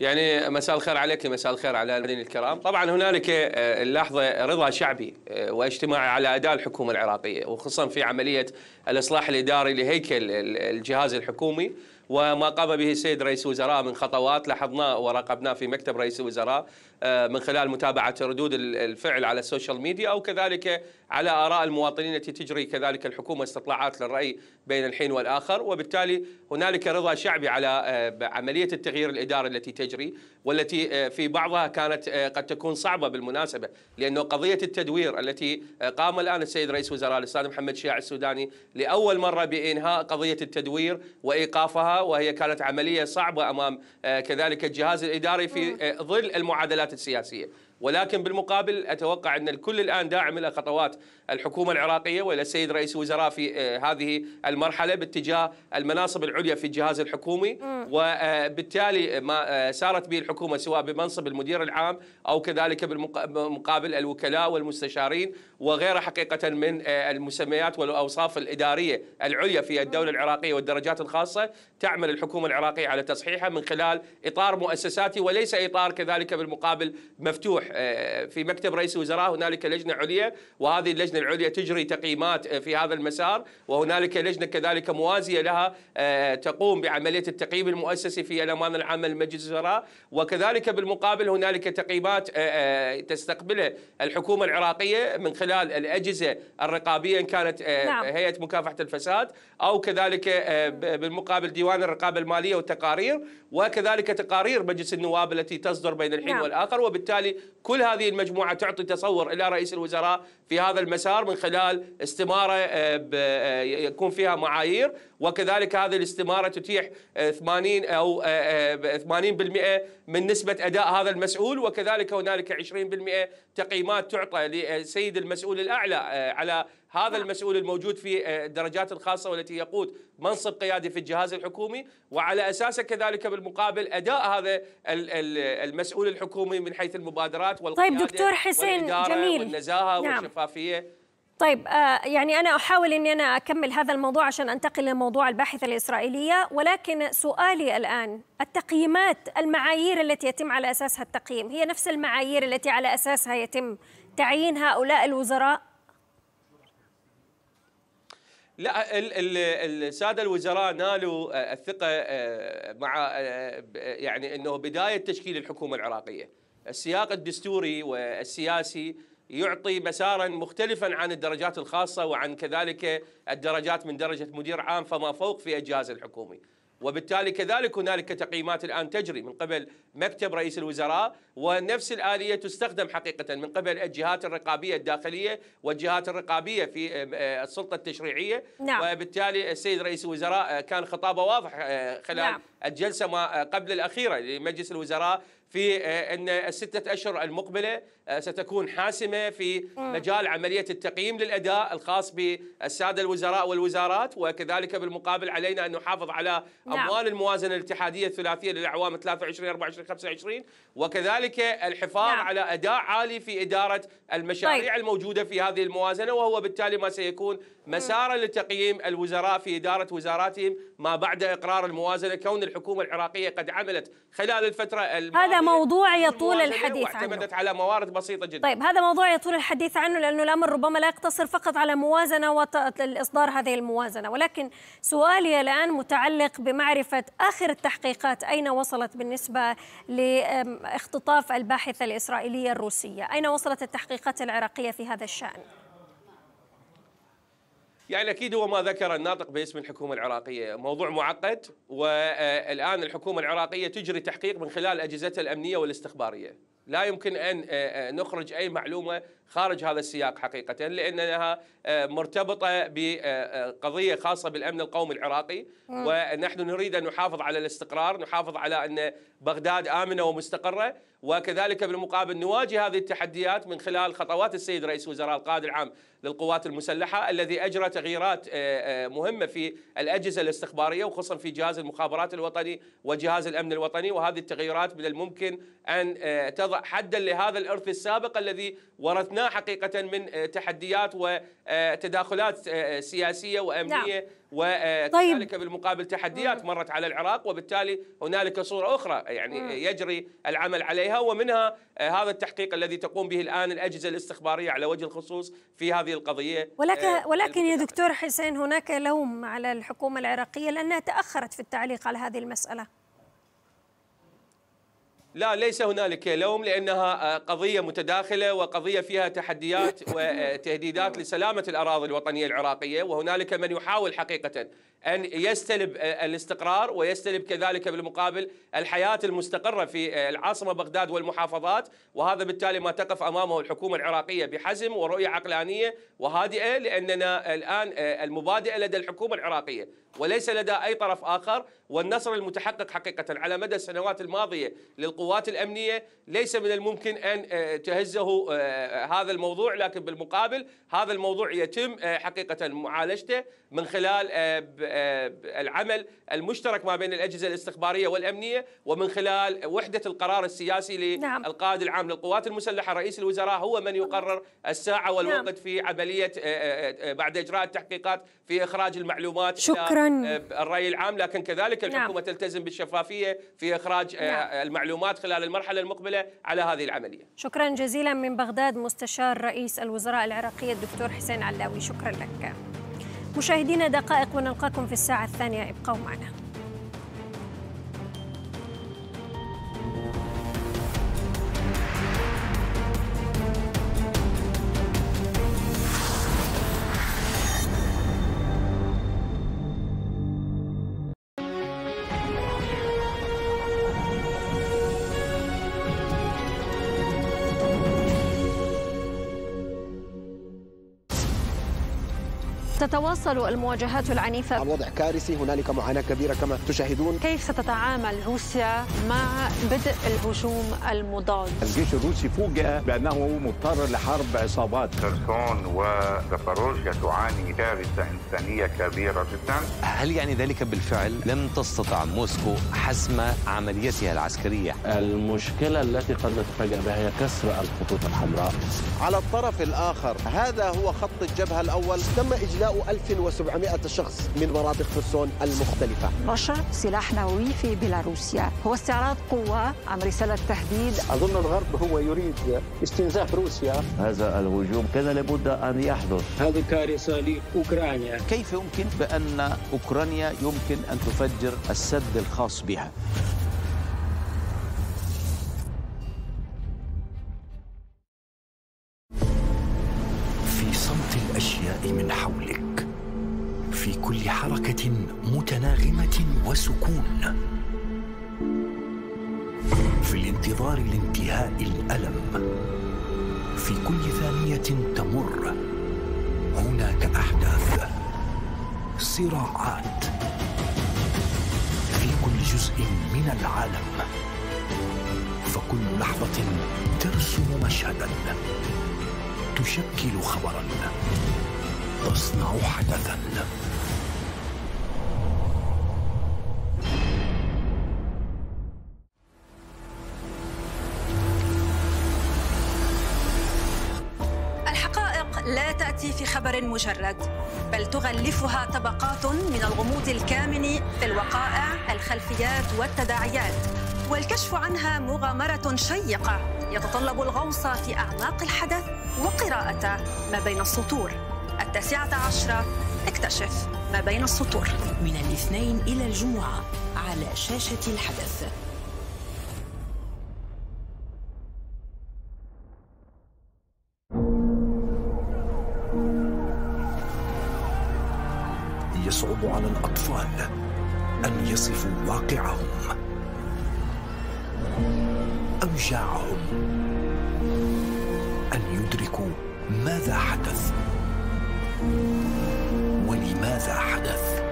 يعني مساء الخير عليك مساء الخير على المدنيين الكرام طبعا هنالك آه، اللحظة رضا شعبي آه، واجتماعي على أداء الحكومة العراقية وخصوصا في عملية الإصلاح الإداري لهيكل الجهاز الحكومي وما قام به السيد رئيس الوزراء من خطوات لاحظناه وراقبناه في مكتب رئيس الوزراء آه، من خلال متابعة ردود الفعل على السوشيال ميديا أو كذلك على آراء المواطنين التي تجري كذلك الحكومة استطلاعات للرأي بين الحين والآخر وبالتالي هنالك رضا شعبي على آه، عملية التغيير الإداري التي تجري والتي آه، في بعضها كانت قد تكون صعبة بالمناسبة لأنه قضية التدوير التي قام الآن السيد رئيس الوزراء الأستاذ محمد شياع السوداني لأول مرة بإنهاء قضية التدوير وإيقافها وهي كانت عمليه صعبه امام آه، كذلك الجهاز الاداري في نعم. آه، ظل المعادلات السياسيه ولكن بالمقابل اتوقع ان الكل الان داعم الى خطوات الحكومه العراقيه والى السيد رئيس الوزراء في آه، هذه المرحله باتجاه المناصب العليا في الجهاز الحكومي وبالتالي ما سارت به الحكومه سواء بمنصب المدير العام او كذلك بالمقابل الوكلاء والمستشارين وغيرها حقيقة من آه، المسميات والأوصاف الإدارية العليا في الدولة العراقية والدرجات الخاصة تعمل الحكومة العراقية على تصحيحها من خلال إطار مؤسساتي وليس إطار كذلك بالمقابل مفتوح آه، في مكتب رئيس الوزراء هنالك لجنة عليا وهذه اللجنة العليا تجري تقييمات آه، في هذا المسار وهنالك لجنة كذلك موازية لها تقوم بعملية التقييم المؤسسي في الأمانة العامة لمجلس الوزراء وكذلك بالمقابل هنالك تقييمات تستقبلها الحكومة العراقية من خلال خلال الاجهزه الرقابيه ان كانت آه، نعم. هيئه مكافحه الفساد او كذلك آه، بالمقابل ديوان الرقابه الماليه والتقارير وكذلك تقارير مجلس النواب التي تصدر بين الحين نعم. والاخر وبالتالي كل هذه المجموعه تعطي تصور الى رئيس الوزراء في هذا المسار من خلال استمارة آه، آه، يكون فيها معايير وكذلك هذه الاستمارة تتيح 80 آه، أو 80% من نسبة أداء هذا المسؤول وكذلك هنالك 20% تقييمات تعطى لسيد المسؤول الأعلى على هذا نعم. المسؤول الموجود في آه، الدرجات الخاصه والتي يقود منصب قيادي في الجهاز الحكومي وعلى اساسه كذلك بالمقابل اداء هذا المسؤول الحكومي من حيث المبادرات طيب، والقياده طيب دكتور حسين جميل والنزاهه نعم. والشفافيه طيب آه، يعني أنا أحاول أني أنا أكمل هذا الموضوع عشان أنتقل لموضوع الباحثة الإسرائيلية ولكن سؤالي الآن التقييمات المعايير التي يتم على أساسها التقييم هي نفس المعايير التي على أساسها يتم تعيين هؤلاء الوزراء لا الساده الوزراء نالوا آه، الثقه آه، مع آه، يعني انه بدايه تشكيل الحكومه العراقيه السياق الدستوري والسياسي يعطي مسارا مختلفا عن الدرجات الخاصه وعن كذلك الدرجات من درجه مدير عام فما فوق في الجهاز الحكومي وبالتالي كذلك هنالك تقييمات الآن تجري من قبل مكتب رئيس الوزراء ونفس الآلية تستخدم حقيقة من قبل الجهات الرقابية الداخلية والجهات الرقابية في آه، آه، السلطة التشريعية نعم. وبالتالي السيد رئيس الوزراء آه، كان خطابه واضح خلال نعم. الجلسة ما قبل الأخيرة لمجلس الوزراء في آه، ان السته اشهر المقبله آه، ستكون حاسمه في مجال عمليه التقييم للاداء الخاص بالساده الوزراء والوزارات وكذلك بالمقابل علينا ان نحافظ على نعم. اموال الموازنه الاتحاديه الثلاثيه للاعوام 23 24 25 وكذلك الحفاظ نعم. على اداء عالي في اداره المشاريع طيب. الموجوده في هذه الموازنه وهو بالتالي ما سيكون مسارا لتقييم الوزراء في اداره وزاراتهم ما بعد اقرار الموازنه كون الحكومه العراقيه قد عملت خلال الفتره هذا موضوع يطول الحديث عنه اعتمدت على موارد بسيطة جدا طيب هذا موضوع يطول الحديث عنه لأنه الأمر ربما لا يقتصر فقط على موازنة وإصدار هذه الموازنة ولكن سؤالي الآن متعلق بمعرفة آخر التحقيقات أين وصلت بالنسبة لاختطاف الباحثة الإسرائيلية الروسية أين وصلت التحقيقات العراقية في هذا الشأن؟ يعني اكيد هو ما ذكر الناطق باسم الحكومه العراقيه موضوع معقد والان الحكومه العراقيه تجري تحقيق من خلال اجهزتها الامنيه والاستخباريه لا يمكن ان آه، آه، نخرج اي معلومه خارج هذا السياق حقيقة لأنها آه، مرتبطة بقضية خاصة بالأمن القومي العراقي ونحن نريد أن نحافظ على الاستقرار نحافظ على أن بغداد آمنة ومستقرة وكذلك بالمقابل نواجه هذه التحديات من خلال خطوات السيد رئيس وزراء القائد العام للقوات المسلحة الذي أجرى تغييرات آه، آه، مهمة في الأجهزة الاستخبارية وخصوصا في جهاز المخابرات الوطني وجهاز الأمن الوطني وهذه التغييرات من الممكن أن تضع حدا لهذا الإرث السابق الذي ورثنا شفناه حقيقه من آه، تحديات وتداخلات آه، آه، سياسيه وامنيه نعم. وكذلك طيب. بالمقابل تحديات مرت على العراق وبالتالي هنالك صوره اخرى يعني مم. يجري العمل عليها ومنها هذا التحقيق الذي تقوم به الان الاجهزه الاستخباريه على وجه الخصوص في هذه القضيه ولكن ولكن يا دكتور حسين هناك لوم على الحكومه العراقيه لانها تاخرت في التعليق على هذه المساله لا ليس هنالك لوم لانها آه، قضيه متداخله وقضيه فيها تحديات وتهديدات آه، نعم. لسلامه الاراضي الوطنيه العراقيه وهنالك من يحاول حقيقه ان يستلب آه، الاستقرار ويستلب كذلك بالمقابل الحياه المستقره في العاصمه بغداد والمحافظات وهذا بالتالي ما تقف امامه الحكومه العراقيه بحزم ورؤيه عقلانيه وهادئه لاننا الان المبادئه لدى الحكومه العراقيه وليس لدى أي طرف آخر والنصر المتحقق حقيقة على مدى السنوات الماضية للقوات الأمنية ليس من الممكن أن آه، تهزه آه، هذا الموضوع لكن بالمقابل هذا الموضوع يتم آه، حقيقة معالجته من خلال العمل المشترك ما بين الأجهزة الاستخبارية والأمنية ومن خلال وحدة القرار السياسي نعم. للقائد العام للقوات المسلحة رئيس الوزراء هو من يقرر الساعة والوقت نعم. في عملية بعد إجراء التحقيقات في إخراج المعلومات شكرا آه، الراي العام لكن كذلك نعم. الحكومه نعم. تلتزم بالشفافيه في اخراج آه، نعم. المعلومات خلال المرحله المقبله على هذه العمليه شكرا جزيلا من بغداد مستشار رئيس الوزراء العراقي الدكتور حسين علاوي شكرا لك مشاهدينا دقائق ونلقاكم في الساعه الثانيه ابقوا معنا تتواصل المواجهات العنيفة الوضع كارثي هنالك معاناة كبيرة كما تشاهدون كيف ستتعامل روسيا مع بدء الهجوم المضاد الجيش الروسي فوجئ بأنه مضطر لحرب عصابات خرسون وزاباروجيا تعاني كارثة إنسانية كبيرة جدا هل يعني ذلك بالفعل لم تستطع موسكو حسم عمليتها العسكرية المشكلة التي قد نتفاجأ بها هي كسر الخطوط الحمراء على الطرف الآخر هذا هو خط الجبهة الأول تم إجلاء 1700 شخص من مناطق خرسون المختلفة رشا سلاح نووي في بيلاروسيا هو استعراض قوة أم رسالة تهديد أظن الغرب هو يريد استنزاف روسيا هذا الهجوم كان لابد أن يحدث هذه كارثة لأوكرانيا كيف يمكن بأن أوكرانيا يمكن أن تفجر السد الخاص بها حركه متناغمه وسكون في الانتظار لانتهاء الالم في كل ثانيه تمر هناك احداث صراعات في كل جزء من العالم فكل لحظه ترسم مشهدا تشكل خبرا تصنع حدثا الحياة في خبر مجرد بل تغلفها طبقات من الغموض الكامن في الوقائع الخلفيات والتداعيات والكشف عنها مغامرة شيقة يتطلب الغوص في أعماق الحدث وقراءة ما بين السطور التاسعة عشرة اكتشف ما بين السطور من الاثنين إلى الجمعة على شاشة الحدث على الأطفال أن يصفوا واقعهم أوجاعهم أن يدركوا ماذا حدث ولماذا حدث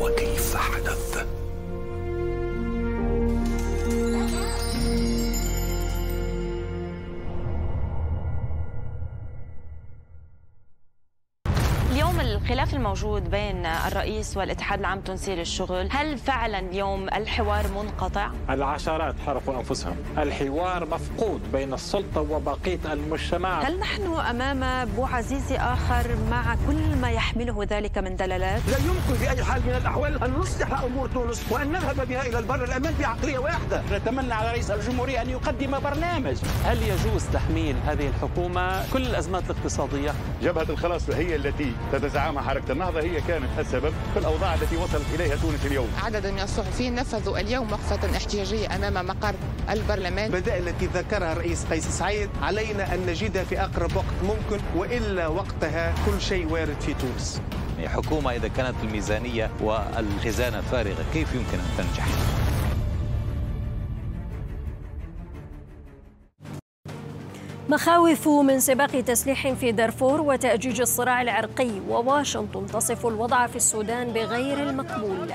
وكيف حدث الخلاف الموجود بين الرئيس والاتحاد العام التونسي للشغل هل فعلا اليوم الحوار منقطع؟ العشرات حرقوا أنفسهم الحوار مفقود بين السلطة وبقية المجتمع هل نحن أمام بو عزيزي آخر مع كل ما يحمله ذلك من دلالات؟ لا يمكن في أي حال من الأحوال أن نصلح أمور تونس وأن نذهب بها إلى البر الأمان بعقلية واحدة نتمنى على رئيس الجمهورية أن يقدم برنامج هل يجوز تحميل هذه الحكومة كل الأزمات الاقتصادية؟ جبهة الخلاص هي التي تتزعمها حركة النهضة هي كانت السبب في الأوضاع التي وصلت إليها تونس اليوم عدد من الصحفيين نفذوا اليوم وقفة احتجاجية أمام مقر البرلمان بدائل التي ذكرها الرئيس قيس سعيد علينا أن نجدها في أقرب وقت ممكن وإلا وقتها كل شيء وارد في تونس حكومة إذا كانت الميزانية والخزانة فارغة كيف يمكن أن تنجح؟ مخاوف من سباق تسليح في دارفور وتأجيج الصراع العرقي وواشنطن تصف الوضع في السودان بغير المقبول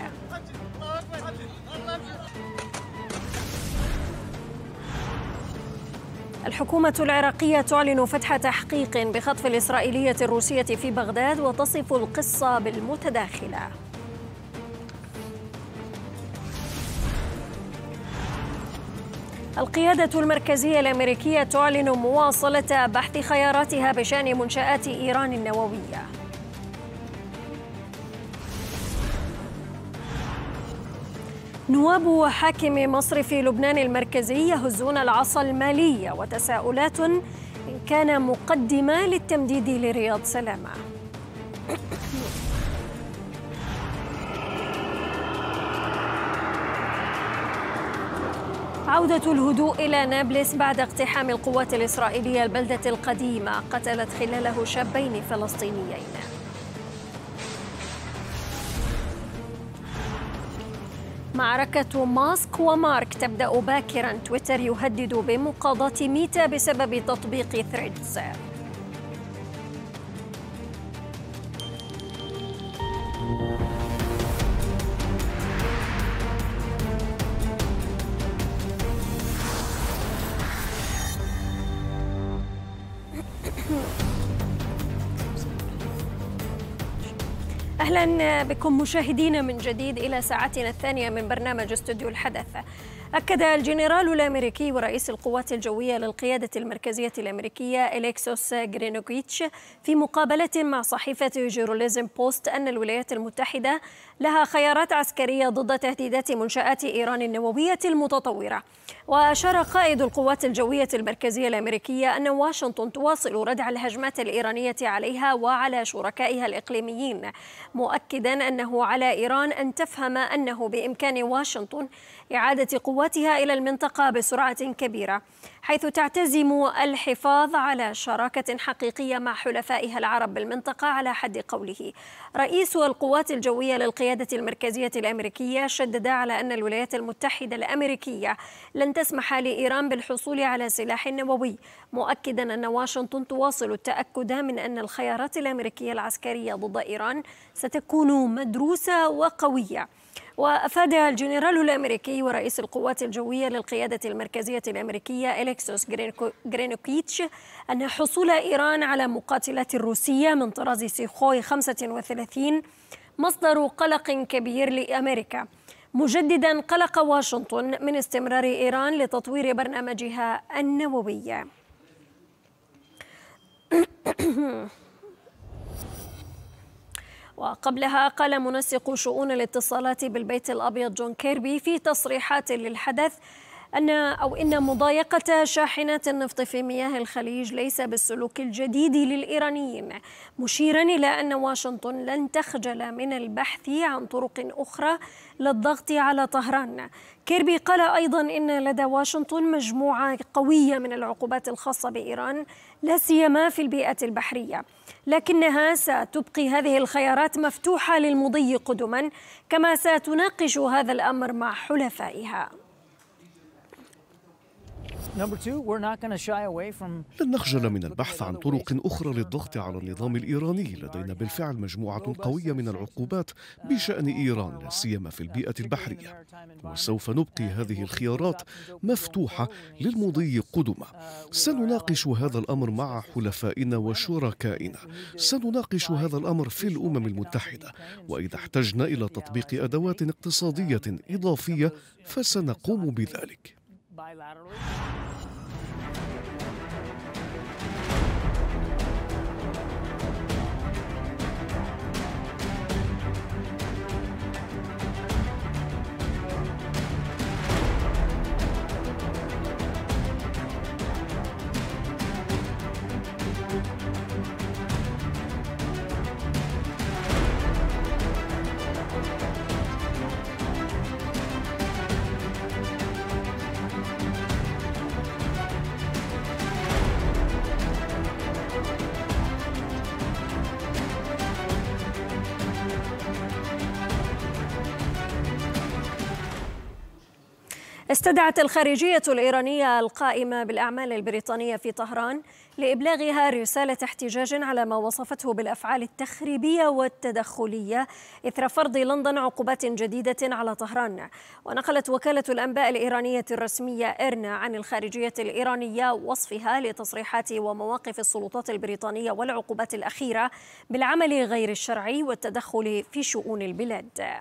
الحكومة العراقية تعلن فتح تحقيق بخطف الإسرائيلية الروسية في بغداد وتصف القصة بالمتداخلة القيادة المركزية الأمريكية تعلن مواصلة بحث خياراتها بشأن منشآت إيران النووية نواب وحاكم مصر في لبنان المركزي يهزون العصا المالية وتساؤلات إن كان مقدمة للتمديد لرياض سلامة عودة الهدوء إلى نابلس بعد اقتحام القوات الإسرائيلية البلدة القديمة قتلت خلاله شابين فلسطينيين معركة ماسك ومارك تبدأ باكرا تويتر يهدد بمقاضاة ميتا بسبب تطبيق ثريدز أهلا بكم مشاهدينا من جديد إلى ساعتنا الثانية من برنامج استوديو الحدث أكد الجنرال الأمريكي ورئيس القوات الجوية للقيادة المركزية الأمريكية إليكسوس غرينوكيتش في مقابلة مع صحيفة جيروليزم بوست أن الولايات المتحدة لها خيارات عسكرية ضد تهديدات منشآت إيران النووية المتطورة وأشار قائد القوات الجوية المركزية الأمريكية أن واشنطن تواصل ردع الهجمات الإيرانية عليها وعلى شركائها الإقليميين مؤكدا أنه على إيران أن تفهم أنه بإمكان واشنطن إعادة قواتها إلى المنطقة بسرعة كبيرة حيث تعتزم الحفاظ على شراكة حقيقية مع حلفائها العرب بالمنطقة على حد قوله رئيس القوات الجوية للقيادة المركزية الأمريكية شدد على أن الولايات المتحدة الأمريكية لن تسمح لإيران بالحصول على سلاح نووي مؤكدا أن واشنطن تواصل التأكد من أن الخيارات الأمريكية العسكرية ضد إيران ستكون مدروسة وقوية وأفاد الجنرال الأمريكي ورئيس القوات الجوية للقيادة المركزية الأمريكية إليكسوس غرينوكيتش أن حصول إيران على مقاتلات روسية من طراز سيخوي 35 مصدر قلق كبير لأمريكا مجددا قلق واشنطن من استمرار إيران لتطوير برنامجها النووي وقبلها قال منسق شؤون الاتصالات بالبيت الأبيض جون كيربي في تصريحات للحدث أن أو إن مضايقة شاحنات النفط في مياه الخليج ليس بالسلوك الجديد للإيرانيين مشيرا إلى أن واشنطن لن تخجل من البحث عن طرق أخرى للضغط على طهران كيربي قال أيضا إن لدى واشنطن مجموعة قوية من العقوبات الخاصة بإيران لا سيما في البيئة البحرية لكنها ستبقي هذه الخيارات مفتوحة للمضي قدما كما ستناقش هذا الأمر مع حلفائها لن نخجل من البحث عن طرق أخرى للضغط على النظام الإيراني لدينا بالفعل مجموعة قوية من العقوبات بشأن إيران لا سيما في البيئة البحرية وسوف نبقي هذه الخيارات مفتوحة للمضي قدما سنناقش هذا الأمر مع حلفائنا وشركائنا سنناقش هذا الأمر في الأمم المتحدة وإذا احتجنا إلى تطبيق أدوات اقتصادية إضافية فسنقوم بذلك bilaterally. استدعت الخارجية الإيرانية القائمة بالأعمال البريطانية في طهران لإبلاغها رسالة احتجاج على ما وصفته بالأفعال التخريبية والتدخلية إثر فرض لندن عقوبات جديدة على طهران ونقلت وكالة الأنباء الإيرانية الرسمية إرنا عن الخارجية الإيرانية وصفها لتصريحات ومواقف السلطات البريطانية والعقوبات الأخيرة بالعمل غير الشرعي والتدخل في شؤون البلاد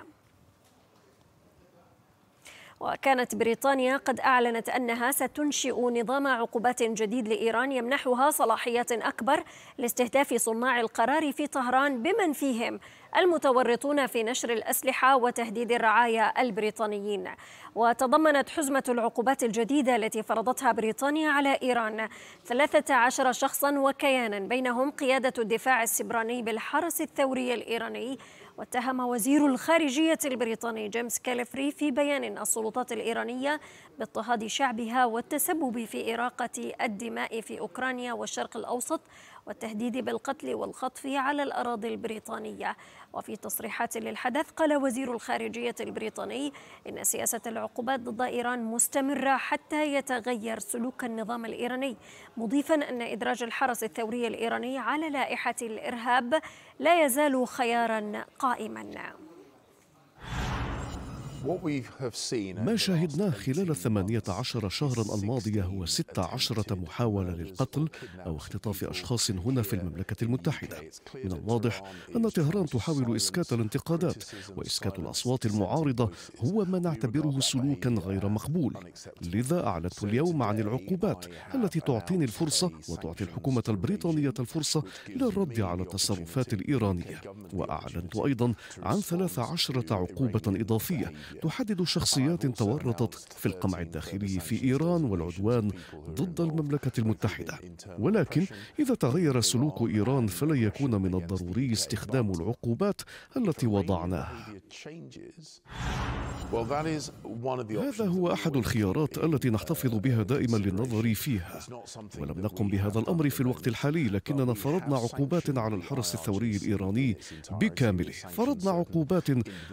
وكانت بريطانيا قد أعلنت أنها ستنشئ نظام عقوبات جديد لإيران يمنحها صلاحيات أكبر لاستهداف صناع القرار في طهران بمن فيهم المتورطون في نشر الأسلحة وتهديد الرعايا البريطانيين وتضمنت حزمة العقوبات الجديدة التي فرضتها بريطانيا على إيران 13 شخصا وكيانا بينهم قيادة الدفاع السبراني بالحرس الثوري الإيراني واتهم وزير الخارجية البريطاني جيمس كالفري في بيان السلطات الإيرانية باضطهاد شعبها والتسبب في إراقة الدماء في أوكرانيا والشرق الأوسط والتهديد بالقتل والخطف على الأراضي البريطانية وفي تصريحات للحدث قال وزير الخارجية البريطاني إن سياسة العقوبات ضد إيران مستمرة حتى يتغير سلوك النظام الإيراني مضيفا أن إدراج الحرس الثوري الإيراني على لائحة الإرهاب لا يزال خيارا قائما ما شاهدناه خلال الثمانية عشر شهرا الماضية هو 16 عشرة محاولة للقتل أو اختطاف أشخاص هنا في المملكة المتحدة من الواضح أن طهران تحاول إسكات الانتقادات وإسكات الأصوات المعارضة هو ما نعتبره سلوكا غير مقبول لذا أعلنت اليوم عن العقوبات التي تعطيني الفرصة وتعطي الحكومة البريطانية الفرصة للرد على التصرفات الإيرانية وأعلنت أيضا عن 13 عقوبة إضافية تحدد شخصيات تورطت في القمع الداخلي في إيران والعدوان ضد المملكة المتحدة ولكن إذا تغير سلوك إيران فلا يكون من الضروري استخدام العقوبات التي وضعناها هذا هو أحد الخيارات التي نحتفظ بها دائما للنظر فيها ولم نقم بهذا الأمر في الوقت الحالي لكننا فرضنا عقوبات على الحرس الثوري الإيراني بكامله فرضنا عقوبات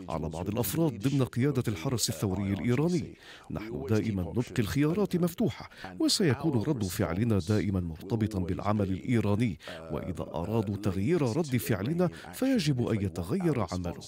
على بعض الأفراد ضمن قيادة قيادة الحرس الثوري الإيراني نحن دائما نبقي الخيارات مفتوحة وسيكون رد فعلنا دائما مرتبطا بالعمل الإيراني وإذا أرادوا تغيير رد فعلنا فيجب أن يتغير عملهم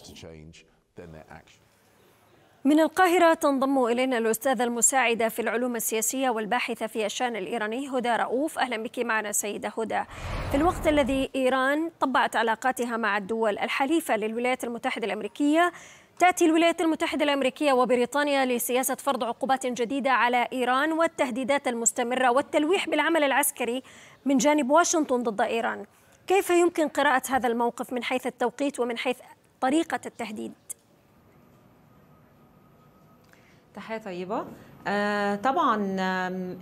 من القاهرة تنضم إلينا الأستاذة المساعدة في العلوم السياسية والباحثة في الشأن الإيراني هدى رؤوف أهلا بك معنا سيدة هدى في الوقت الذي إيران طبعت علاقاتها مع الدول الحليفة للولايات المتحدة الأمريكية تأتي الولايات المتحدة الأمريكية وبريطانيا لسياسة فرض عقوبات جديدة على إيران والتهديدات المستمرة والتلويح بالعمل العسكري من جانب واشنطن ضد إيران كيف يمكن قراءة هذا الموقف من حيث التوقيت ومن حيث طريقة التهديد؟ تحية طيبة آه، طبعا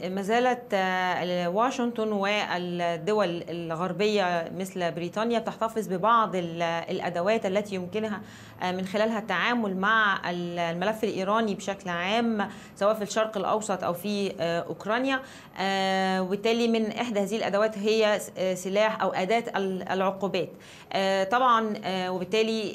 ما زالت آه، واشنطن والدول الغربية مثل بريطانيا تحتفظ ببعض الأدوات التي يمكنها آه، من خلالها التعامل مع الملف الايراني بشكل عام سواء في الشرق الاوسط او في آه، اوكرانيا آه، وبالتالي من احدى هذه الادوات هي سلاح او اداه العقوبات طبعا وبالتالي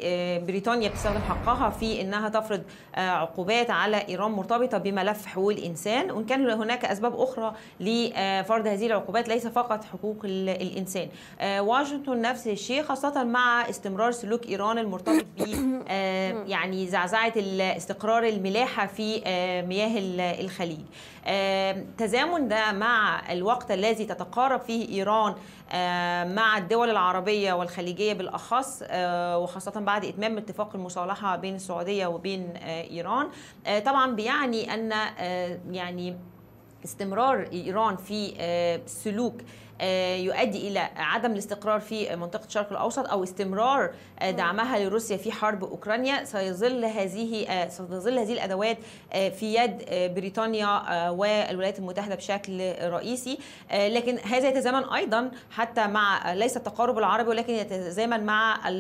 بريطانيا بتستخدم حقها في انها تفرض عقوبات على ايران مرتبطه بملف حقوق الانسان وان كان هناك اسباب اخرى لفرض هذه العقوبات ليس فقط حقوق الانسان واشنطن نفس الشيء خاصه مع استمرار سلوك ايران المرتبط ب آه، يعني زعزعة استقرار الملاحة في آه، مياه الخليج آه، تزامن ده مع الوقت الذي تتقارب فيه إيران مع الدول العربية والخليجية بالأخص وخاصة بعد إتمام اتفاق المصالحة بين السعودية وبين إيران طبعا بيعني أن يعني استمرار إيران في سلوك آه، يؤدي الى عدم الاستقرار في منطقه الشرق الاوسط او استمرار آه، دعمها لروسيا في حرب اوكرانيا سيظل هذه آه، ستظل هذه الادوات في يد بريطانيا والولايات المتحده بشكل رئيسي لكن هذا يتزامن ايضا حتى مع ليس التقارب العربي ولكن يتزامن مع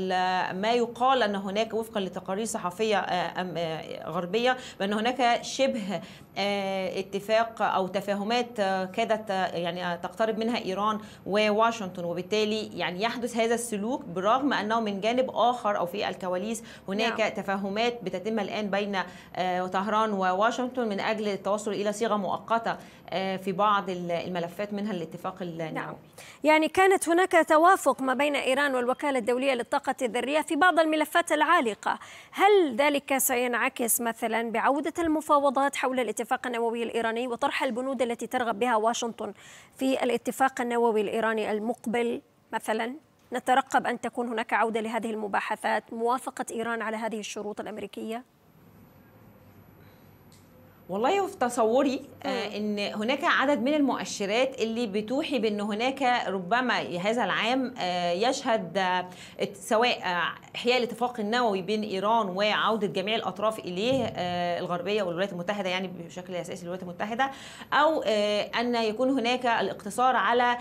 ما يقال ان هناك وفقا لتقارير صحفيه غربيه بان هناك شبه اتفاق او تفاهمات كادت يعني تقترب منها ايران طهران وواشنطن وبالتالي يعني يحدث هذا السلوك برغم انه من جانب اخر او في الكواليس هناك نعم. تفاهمات بتتم الان بين آه، طهران وواشنطن من اجل التوصل الى صيغه مؤقته آه، في بعض الملفات منها الاتفاق النووي نعم. يعني كانت هناك توافق ما بين ايران والوكاله الدوليه للطاقه الذريه في بعض الملفات العالقه هل ذلك سينعكس مثلا بعوده المفاوضات حول الاتفاق النووي الايراني وطرح البنود التي ترغب بها واشنطن في الاتفاق النووي النووي الإيراني المقبل مثلا نترقب أن تكون هناك عودة لهذه المباحثات موافقة إيران على هذه الشروط الأمريكية والله في تصوري آه، آه. ان هناك عدد من المؤشرات اللي بتوحي بان هناك ربما هذا العام آه، يشهد سواء احياء الاتفاق النووي بين ايران وعوده جميع الاطراف اليه الغربيه والولايات المتحده يعني بشكل اساسي الولايات المتحده او ان يكون هناك الاقتصار على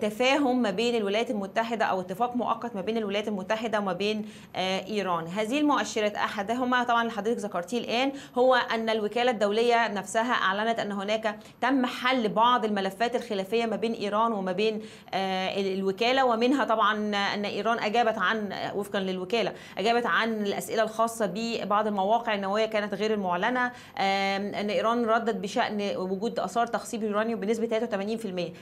تفاهم ما بين الولايات المتحده او اتفاق مؤقت ما بين الولايات المتحده وما بين ايران هذه المؤشرات احدهما طبعا اللي حضرتك ذكرتيه الان هو ان الوكاله الدوليه السعوديه نفسها أعلنت أن هناك تم حل بعض الملفات الخلافية ما بين إيران وما بين آه، الوكالة ومنها طبعا أن إيران أجابت عن وفقا للوكالة أجابت عن الأسئلة الخاصة ببعض المواقع النووية كانت غير المعلنة أن إيران ردت بشأن وجود آثار تخصيب اليورانيوم بنسبة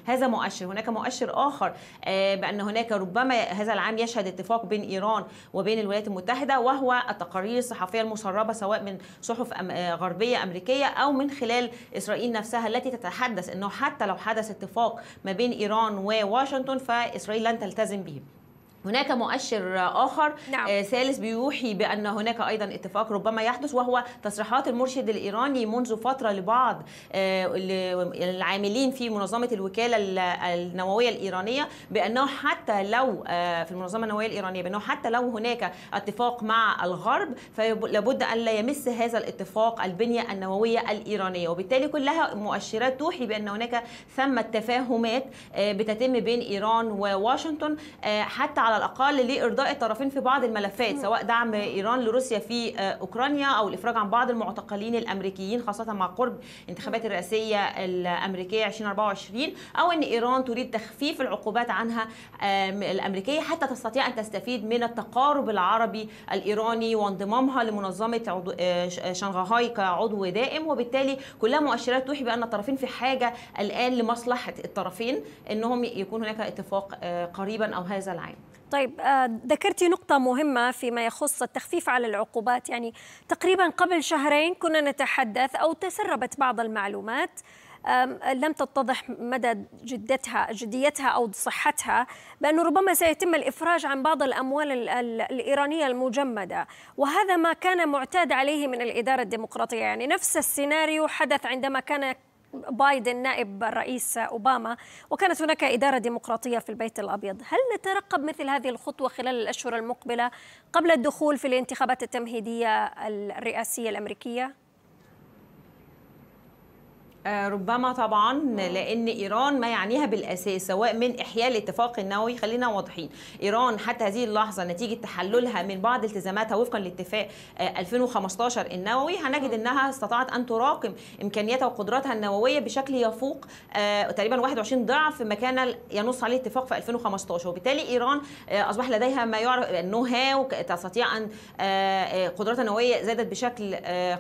83% هذا مؤشر هناك مؤشر آخر آه، بأن هناك ربما هذا العام يشهد اتفاق بين إيران وبين الولايات المتحدة وهو التقارير الصحفية المسربة سواء من صحف آه، غربية أمريكية أو من خلال إسرائيل نفسها التي تتحدث أنه حتى لو حدث اتفاق ما بين إيران وواشنطن فإسرائيل لن تلتزم به هناك مؤشر آخر نعم. آه، ثالث بيوحي بأن هناك أيضا اتفاق ربما يحدث وهو تصريحات المرشد الإيراني منذ فترة لبعض العاملين آه، في منظمة الوكالة النووية الإيرانية بأنه حتى لو آه، في المنظمة النووية الإيرانية بأنه حتى لو هناك اتفاق مع الغرب فلابد أن لا يمس هذا الاتفاق البنية النووية الإيرانية وبالتالي كلها مؤشرات توحي بأن هناك ثمة تفاهمات بتتم بين إيران وواشنطن حتى على على الاقل لارضاء الطرفين في بعض الملفات سواء دعم ايران لروسيا في آه، اوكرانيا او الافراج عن بعض المعتقلين الامريكيين خاصه مع قرب انتخابات الرئاسيه الامريكيه 2024 او ان ايران تريد تخفيف العقوبات عنها الامريكيه حتى تستطيع ان تستفيد من التقارب العربي الايراني وانضمامها لمنظمه آه، آه، شنغهاي كعضو دائم وبالتالي كلها مؤشرات توحي بان الطرفين في حاجه الان لمصلحه الطرفين انهم يكون هناك اتفاق قريبا او هذا العام طيب آه، ذكرتي نقطة مهمة فيما يخص التخفيف على العقوبات يعني تقريبا قبل شهرين كنا نتحدث أو تسربت بعض المعلومات لم تتضح مدى جدتها جديتها أو صحتها بأنه ربما سيتم الإفراج عن بعض الأموال الإيرانية المجمدة وهذا ما كان معتاد عليه من الإدارة الديمقراطية يعني نفس السيناريو حدث عندما كان بايدن نائب الرئيس أوباما وكانت هناك إدارة ديمقراطية في البيت الأبيض هل نترقب مثل هذه الخطوة خلال الأشهر المقبلة قبل الدخول في الانتخابات التمهيدية الرئاسية الأمريكية؟ آه، ربما طبعا لان ايران ما يعنيها بالاساس سواء من احياء الاتفاق النووي خلينا واضحين ايران حتى هذه اللحظه نتيجه تحللها من بعض التزاماتها وفقا لاتفاق 2015 آه، النووي هنجد انها استطاعت ان تراكم امكانياتها وقدراتها النوويه بشكل يفوق آه، تقريبا 21 ضعف ما كان ينص عليه الاتفاق في 2015 وبالتالي ايران اصبح لديها ما يعرف النو هاو تستطيع ان قدراتها النوويه زادت بشكل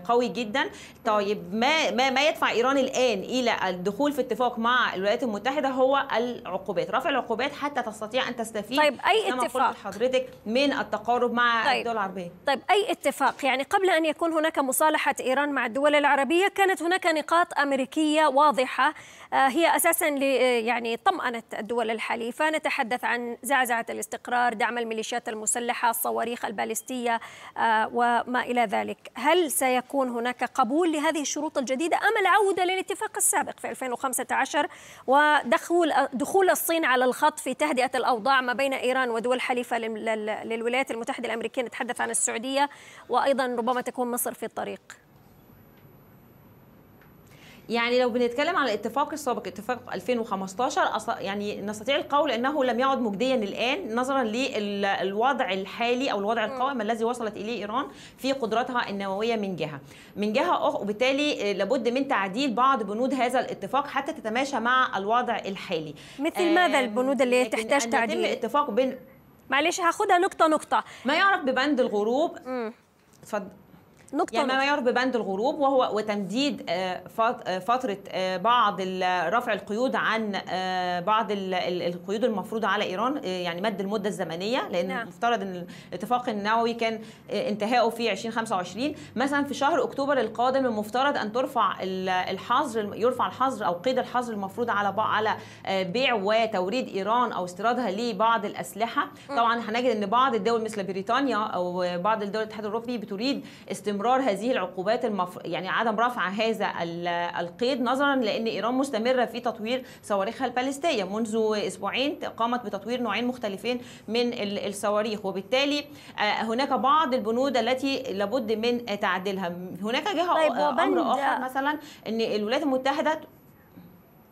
قوي جدا طيب ما ما, ما يدفع ايران الان الى الدخول في اتفاق مع الولايات المتحده هو العقوبات رفع العقوبات حتى تستطيع ان تستفيد طيب اي اتفاق حضرتك من التقارب مع طيب. الدول العربيه طيب اي اتفاق يعني قبل ان يكون هناك مصالحه ايران مع الدول العربيه كانت هناك نقاط امريكيه واضحه آه، هي اساسا آه، يعني طمأنت الدول الحليفه نتحدث عن زعزعه الاستقرار دعم الميليشيات المسلحه الصواريخ البالستيه آه، وما الى ذلك هل سيكون هناك قبول لهذه الشروط الجديده ام العوده للاتفاق السابق في 2015 ودخول دخول الصين على الخط في تهدئه الاوضاع ما بين ايران ودول حليفه للولايات المتحده الامريكيه نتحدث عن السعوديه وايضا ربما تكون مصر في الطريق يعني لو بنتكلم على الاتفاق السابق اتفاق 2015 يعني نستطيع القول انه لم يعد مجديا الان نظرا للوضع الحالي او الوضع القائم الذي وصلت اليه ايران في قدراتها النوويه من جهه من جهه اخرى وبالتالي آه، لابد من تعديل بعض بنود هذا الاتفاق حتى تتماشى مع الوضع الحالي مثل ماذا البنود اللي تحتاج تعديل يتم الاتفاق بين معلش هاخدها نقطه نقطه ما يعرف ببند الغروب اتفضل نقطة يعني ما يعرف ببند الغروب وهو وتمديد آه، آه، فترة آه، بعض رفع القيود عن بعض القيود المفروضة على إيران يعني مد المدة الزمنية لأن نعم. مفترض أن الاتفاق النووي كان انتهائه في 2025 مثلا في شهر أكتوبر القادم المفترض أن ترفع الحظر يرفع الحظر أو قيد الحظر المفروض على على بيع وتوريد إيران أو استيرادها لبعض الأسلحة طبعا هنجد أن بعض الدول مثل بريطانيا أو بعض الدول الاتحاد الأوروبي بتريد استمرار استمرار هذه العقوبات المف... يعني عدم رفع هذا القيد نظرا لان ايران مستمره في تطوير صواريخها البالستيه منذ اسبوعين قامت بتطوير نوعين مختلفين من الصواريخ وبالتالي آه، هناك بعض البنود التي لابد من تعديلها هناك جهه طيب امر اخر مثلا ان الولايات المتحده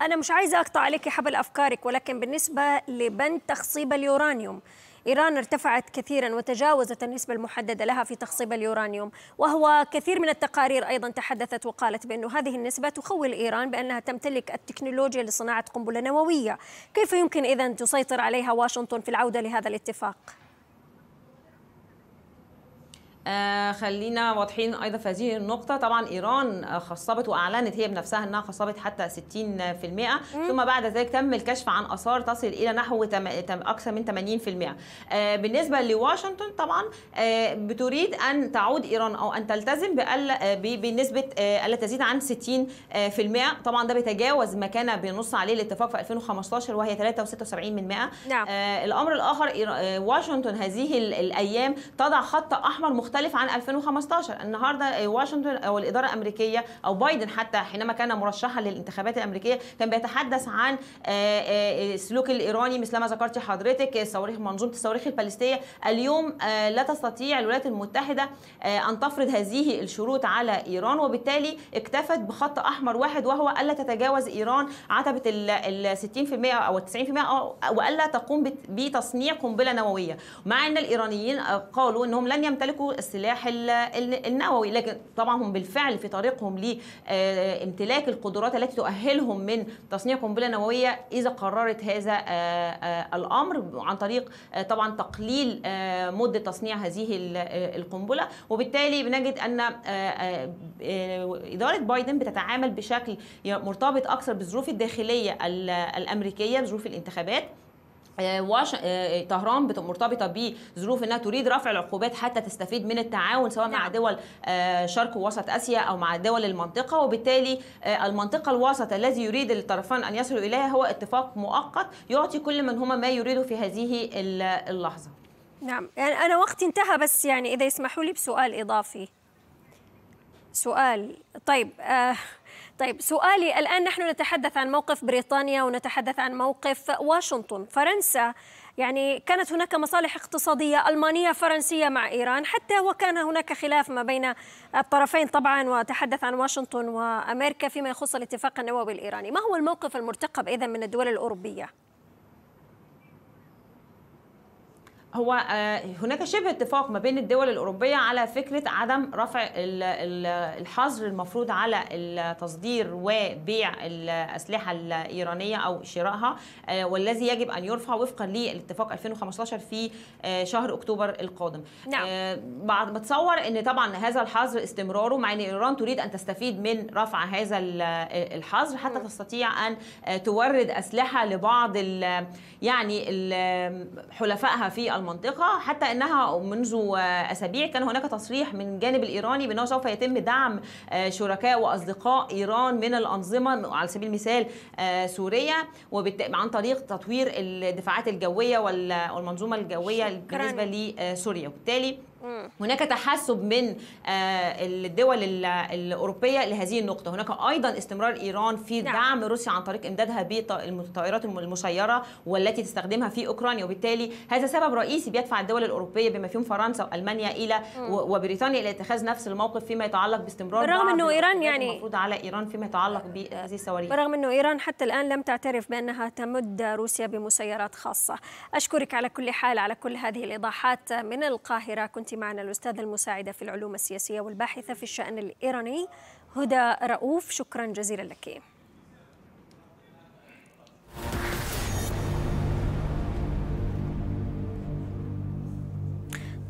أنا مش عايزة أقطع عليكي حبل أفكارك ولكن بالنسبة لبند تخصيب اليورانيوم إيران ارتفعت كثيرا وتجاوزت النسبة المحددة لها في تخصيب اليورانيوم وهو كثير من التقارير أيضا تحدثت وقالت بأن هذه النسبة تخول إيران بأنها تمتلك التكنولوجيا لصناعة قنبلة نووية كيف يمكن إذا تسيطر عليها واشنطن في العودة لهذا الاتفاق؟ آه خلينا واضحين ايضا في هذه النقطه طبعا ايران آه، خصبت واعلنت هي بنفسها انها خصبت حتى 60% ثم بعد ذلك تم الكشف عن اثار تصل الى نحو تم تم اكثر من 80% آه بالنسبه لواشنطن طبعا آه بتريد ان تعود ايران او ان تلتزم آه، بنسبه آه، الا تزيد عن 60% طبعا ده بيتجاوز ما كان بنص عليه الاتفاق في 2015 وهي 3.76% نعم. الامر الاخر واشنطن هذه الايام تضع خط احمر مختلف مختلف عن 2015 النهارده واشنطن او الاداره الامريكيه او بايدن حتى حينما كان مرشحا للانتخابات الامريكيه كان بيتحدث عن آه، آه، السلوك الايراني مثل ما ذكرتي حضرتك صواريخ منظومه الصواريخ الباليستيه اليوم آه، لا تستطيع الولايات المتحده ان تفرض هذه الشروط على ايران وبالتالي اكتفت بخط احمر واحد وهو الا تتجاوز ايران عتبه ال 60% او 90% والا تقوم بتصنيع قنبله نوويه مع ان الايرانيين قالوا انهم لن يمتلكوا السلاح النووي لكن طبعا هم بالفعل في طريقهم لامتلاك القدرات التي تؤهلهم من تصنيع قنبله نوويه اذا قررت هذا آه، آه، الامر عن طريق آه، طبعا تقليل مده تصنيع هذه القنبله وبالتالي بنجد ان اداره بايدن بتتعامل بشكل مرتبط اكثر بالظروف الداخليه الامريكيه بظروف الانتخابات آه، واش... آه، آه، طهران مرتبطه بظروف انها تريد رفع العقوبات حتى تستفيد من التعاون سواء مع نعم. دول شرق ووسط اسيا او مع دول المنطقه وبالتالي المنطقه الوسط الذي يريد الطرفان ان يصلوا اليها هو اتفاق مؤقت يعطي كل من هما ما يريده في هذه اللحظه. نعم يعني انا وقتي انتهى بس يعني اذا يسمحوا لي بسؤال اضافي. سؤال طيب آه طيب سؤالي الآن نحن نتحدث عن موقف بريطانيا ونتحدث عن موقف واشنطن فرنسا يعني كانت هناك مصالح اقتصادية ألمانية فرنسية مع إيران حتى وكان هناك خلاف ما بين الطرفين طبعا وتحدث عن واشنطن وأمريكا فيما يخص الاتفاق النووي الإيراني ما هو الموقف المرتقب إذا من الدول الأوروبية؟ هو آه، هناك شبه اتفاق ما بين الدول الأوروبية على فكرة عدم رفع الحظر المفروض على التصدير وبيع الأسلحة الإيرانية أو شرائها آه، والذي يجب أن يرفع وفقا للاتفاق 2015 في آه، شهر أكتوبر القادم نعم. بعد بتصور أن طبعا هذا الحظر استمراره مع أن إيران تريد أن تستفيد من رفع هذا الحظر حتى م. تستطيع أن تورد أسلحة لبعض يعني حلفائها في المنطقه حتى انها منذ اسابيع كان هناك تصريح من الجانب الايراني بانه سوف يتم دعم آه، شركاء واصدقاء ايران من الانظمه على سبيل المثال آه، سوريا عن طريق تطوير الدفاعات الجويه والمنظومه الجويه بالنسبه لسوريا وبالتالي هناك تحسب من آه، الدول الاوروبيه لهذه النقطه هناك ايضا استمرار ايران في نعم. دعم روسيا عن طريق امدادها بالطائرات المسيره والتي تستخدمها في اوكرانيا وبالتالي هذا سبب رئيسي بيدفع الدول الاوروبيه بما فيهم فرنسا والمانيا الى وبريطانيا الى اتخاذ نفس الموقف فيما يتعلق باستمرار رغم انه ايران يعني المفروض على ايران فيما يتعلق بهذه السواريخ رغم انه ايران حتى الان لم تعترف بانها تمد روسيا بمسيرات خاصه اشكرك على كل حال على كل هذه الايضاحات من القاهره كنت معنا الأستاذة المساعدة في العلوم السياسية والباحثة في الشأن الإيراني هدى رؤوف شكرا جزيلا لك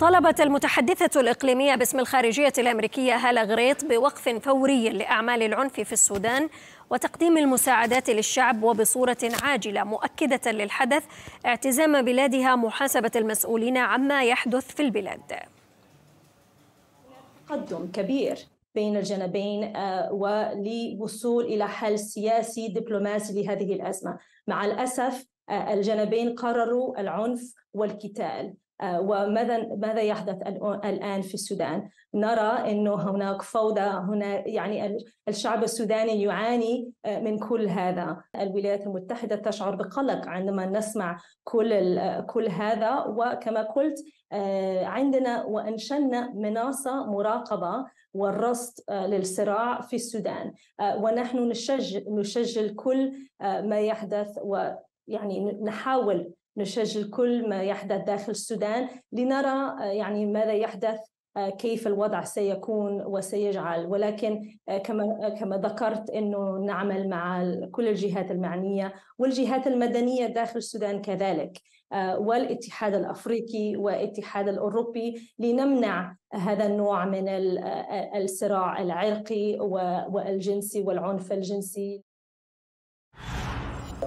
طلبت المتحدثة الإقليمية باسم الخارجية الأمريكية هالة غريت بوقف فوري لأعمال العنف في السودان وتقديم المساعدات للشعب وبصورة عاجلة مؤكدة للحدث اعتزام بلادها محاسبة المسؤولين عما يحدث في البلاد تقدم كبير بين الجانبين آه، ولوصول إلى حل سياسي دبلوماسي لهذه الأزمة مع الأسف آه، الجانبين قرروا العنف والقتال وماذا ماذا يحدث الآن في السودان نرى أنه هناك فوضى هنا يعني الشعب السوداني يعاني آه، من كل هذا الولايات المتحدة تشعر بقلق عندما نسمع كل, كل هذا وكما قلت آه، عندنا وانشنا مناصة مراقبة والرصد آه، للصراع في السودان ونحن نسجل, كل ما يحدث ويعني نحاول نسجل كل ما يحدث داخل السودان لنرى آه، يعني ماذا يحدث آه، كيف الوضع سيكون وسيجعل ولكن آه، كما كما ذكرت انه نعمل مع كل الجهات المعنيه والجهات المدنيه داخل السودان كذلك والاتحاد الافريقي والاتحاد الاوروبي لنمنع هذا النوع من الصراع العرقي والجنسي والعنف الجنسي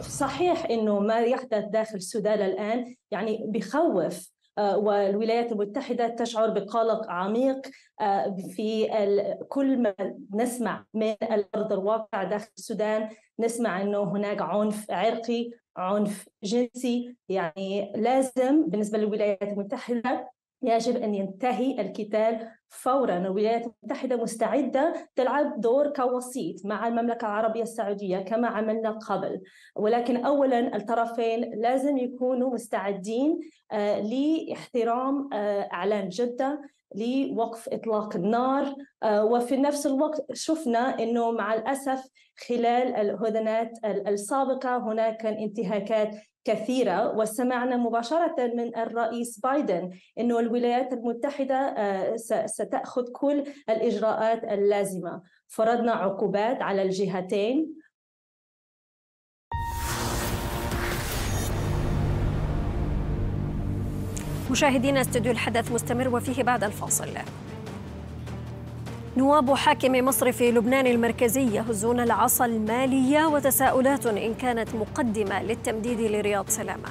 صحيح انه ما يحدث داخل السودان الان يعني بخوف آه، والولايات المتحدة تشعر بقلق عميق آه، في كل ما نسمع من الأرض الواقع داخل السودان نسمع أنه هناك عنف عرقي عنف جنسي يعني لازم بالنسبة للولايات المتحدة يجب أن ينتهي الكتال فورا الولايات المتحدة مستعدة تلعب دور كوسيط مع المملكة العربية السعودية كما عملنا قبل ولكن أولا الطرفين لازم يكونوا مستعدين آه، لاحترام آه، إعلان جدة لوقف إطلاق النار آه، وفي نفس الوقت شفنا أنه مع الأسف خلال الهدنات السابقة هناك انتهاكات كثيرة وسمعنا مباشرة من الرئيس بايدن أن الولايات المتحدة آه، ستأخذ كل الإجراءات اللازمة فرضنا عقوبات على الجهتين مشاهدينا استوديو الحدث مستمر وفيه بعد الفاصل نواب حاكم مصر في لبنان المركزي يهزون العصا المالية وتساؤلات إن كانت مقدمة للتمديد لرياض سلامة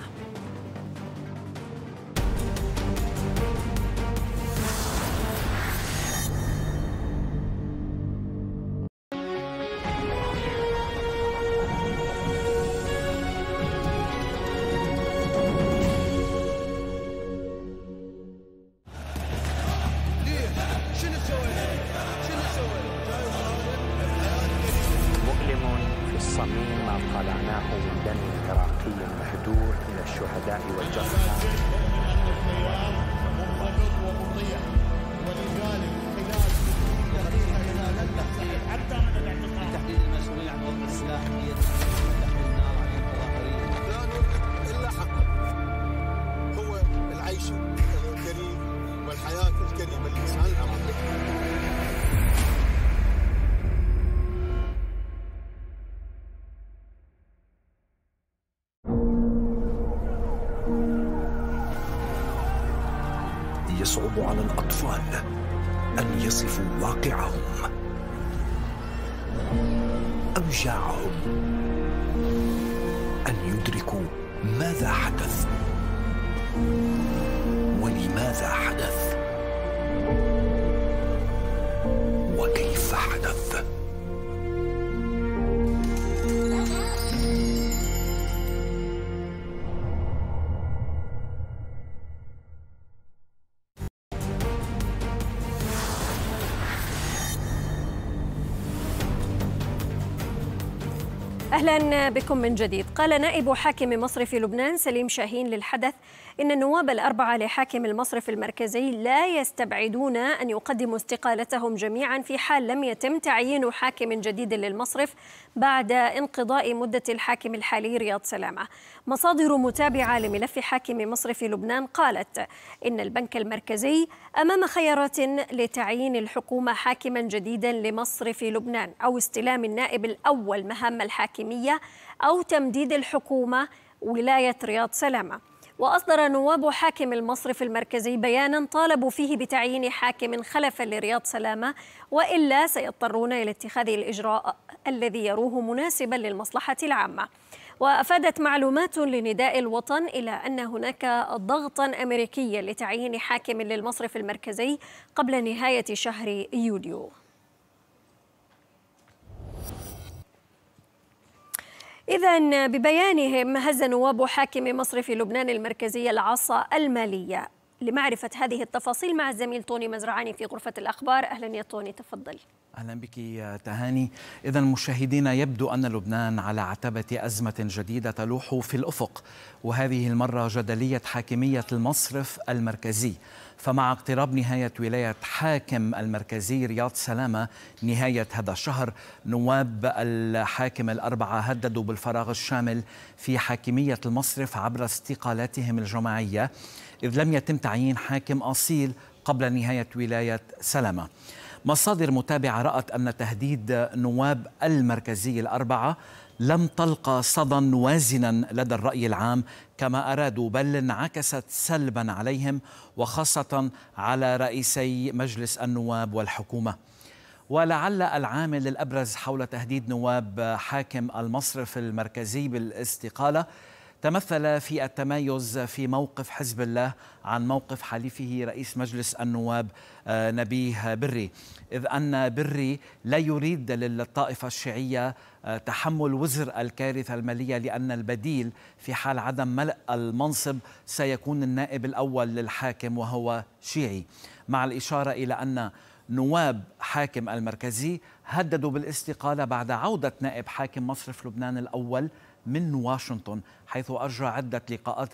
أهلا بكم من جديد قال نائب حاكم مصرف لبنان سليم شاهين للحدث إن النواب الأربعة لحاكم المصرف المركزي لا يستبعدون أن يقدموا استقالتهم جميعا في حال لم يتم تعيين حاكم جديد للمصرف بعد انقضاء مدة الحاكم الحالي رياض سلامة مصادر متابعة لملف حاكم مصرف لبنان قالت إن البنك المركزي أمام خيارات لتعيين الحكومة حاكما جديدا لمصرف لبنان أو استلام النائب الأول مهام الحاكمين العالمية أو تمديد الحكومة ولاية رياض سلامة وأصدر نواب حاكم المصرف المركزي بيانا طالبوا فيه بتعيين حاكم خلفا لرياض سلامة وإلا سيضطرون إلى اتخاذ الإجراء الذي يروه مناسبا للمصلحة العامة وأفادت معلومات لنداء الوطن إلى أن هناك ضغطا أمريكيا لتعيين حاكم للمصرف المركزي قبل نهاية شهر يوليو إذا ببيانهم هز نواب حاكم مصر في لبنان المركزية العصا المالية لمعرفة هذه التفاصيل مع الزميل طوني مزرعاني في غرفة الأخبار أهلا يا طوني تفضل اهلا بك يا تهاني اذا مشاهدينا يبدو ان لبنان على عتبه ازمه جديده تلوح في الافق وهذه المره جدليه حاكميه المصرف المركزي فمع اقتراب نهاية ولاية حاكم المركزي رياض سلامة نهاية هذا الشهر نواب الحاكم الأربعة هددوا بالفراغ الشامل في حاكمية المصرف عبر استقالاتهم الجماعية إذ لم يتم تعيين حاكم أصيل قبل نهاية ولاية سلامة مصادر متابعة رأت أن تهديد نواب المركزي الأربعة لم تلقى صدى وازنا لدى الرأي العام كما أرادوا بل انعكست سلبا عليهم وخاصة على رئيسي مجلس النواب والحكومة ولعل العامل الأبرز حول تهديد نواب حاكم المصرف المركزي بالاستقالة تمثل في التمايز في موقف حزب الله عن موقف حليفه رئيس مجلس النواب آه، نبيه بري إذ أن بري لا يريد للطائفة الشيعية آه، تحمل وزر الكارثة المالية لأن البديل في حال عدم ملء المنصب سيكون النائب الأول للحاكم وهو شيعي مع الإشارة إلى أن نواب حاكم المركزي هددوا بالاستقالة بعد عودة نائب حاكم مصرف لبنان الأول من واشنطن حيث أجرى عدة لقاءات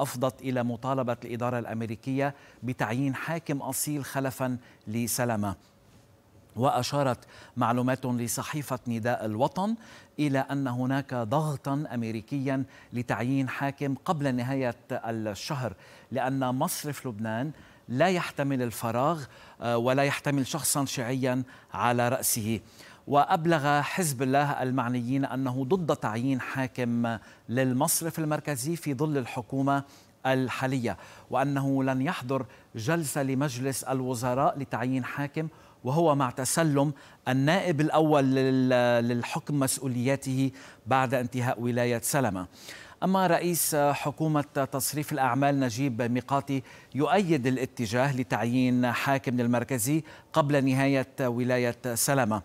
أفضت إلى مطالبة الإدارة الأمريكية بتعيين حاكم أصيل خلفا لسلامة واشارت معلومات لصحيفه نداء الوطن الى ان هناك ضغطا امريكيا لتعيين حاكم قبل نهايه الشهر لان مصرف لبنان لا يحتمل الفراغ آه، ولا يحتمل شخصا شيعيا على راسه وأبلغ حزب الله المعنيين أنه ضد تعيين حاكم للمصرف المركزي في ظل الحكومة الحالية وأنه لن يحضر جلسة لمجلس الوزراء لتعيين حاكم وهو مع تسلم النائب الأول للحكم مسؤولياته بعد انتهاء ولاية سلمة أما رئيس حكومة تصريف الأعمال نجيب ميقاتي يؤيد الاتجاه لتعيين حاكم للمركزي قبل نهاية ولاية سلمة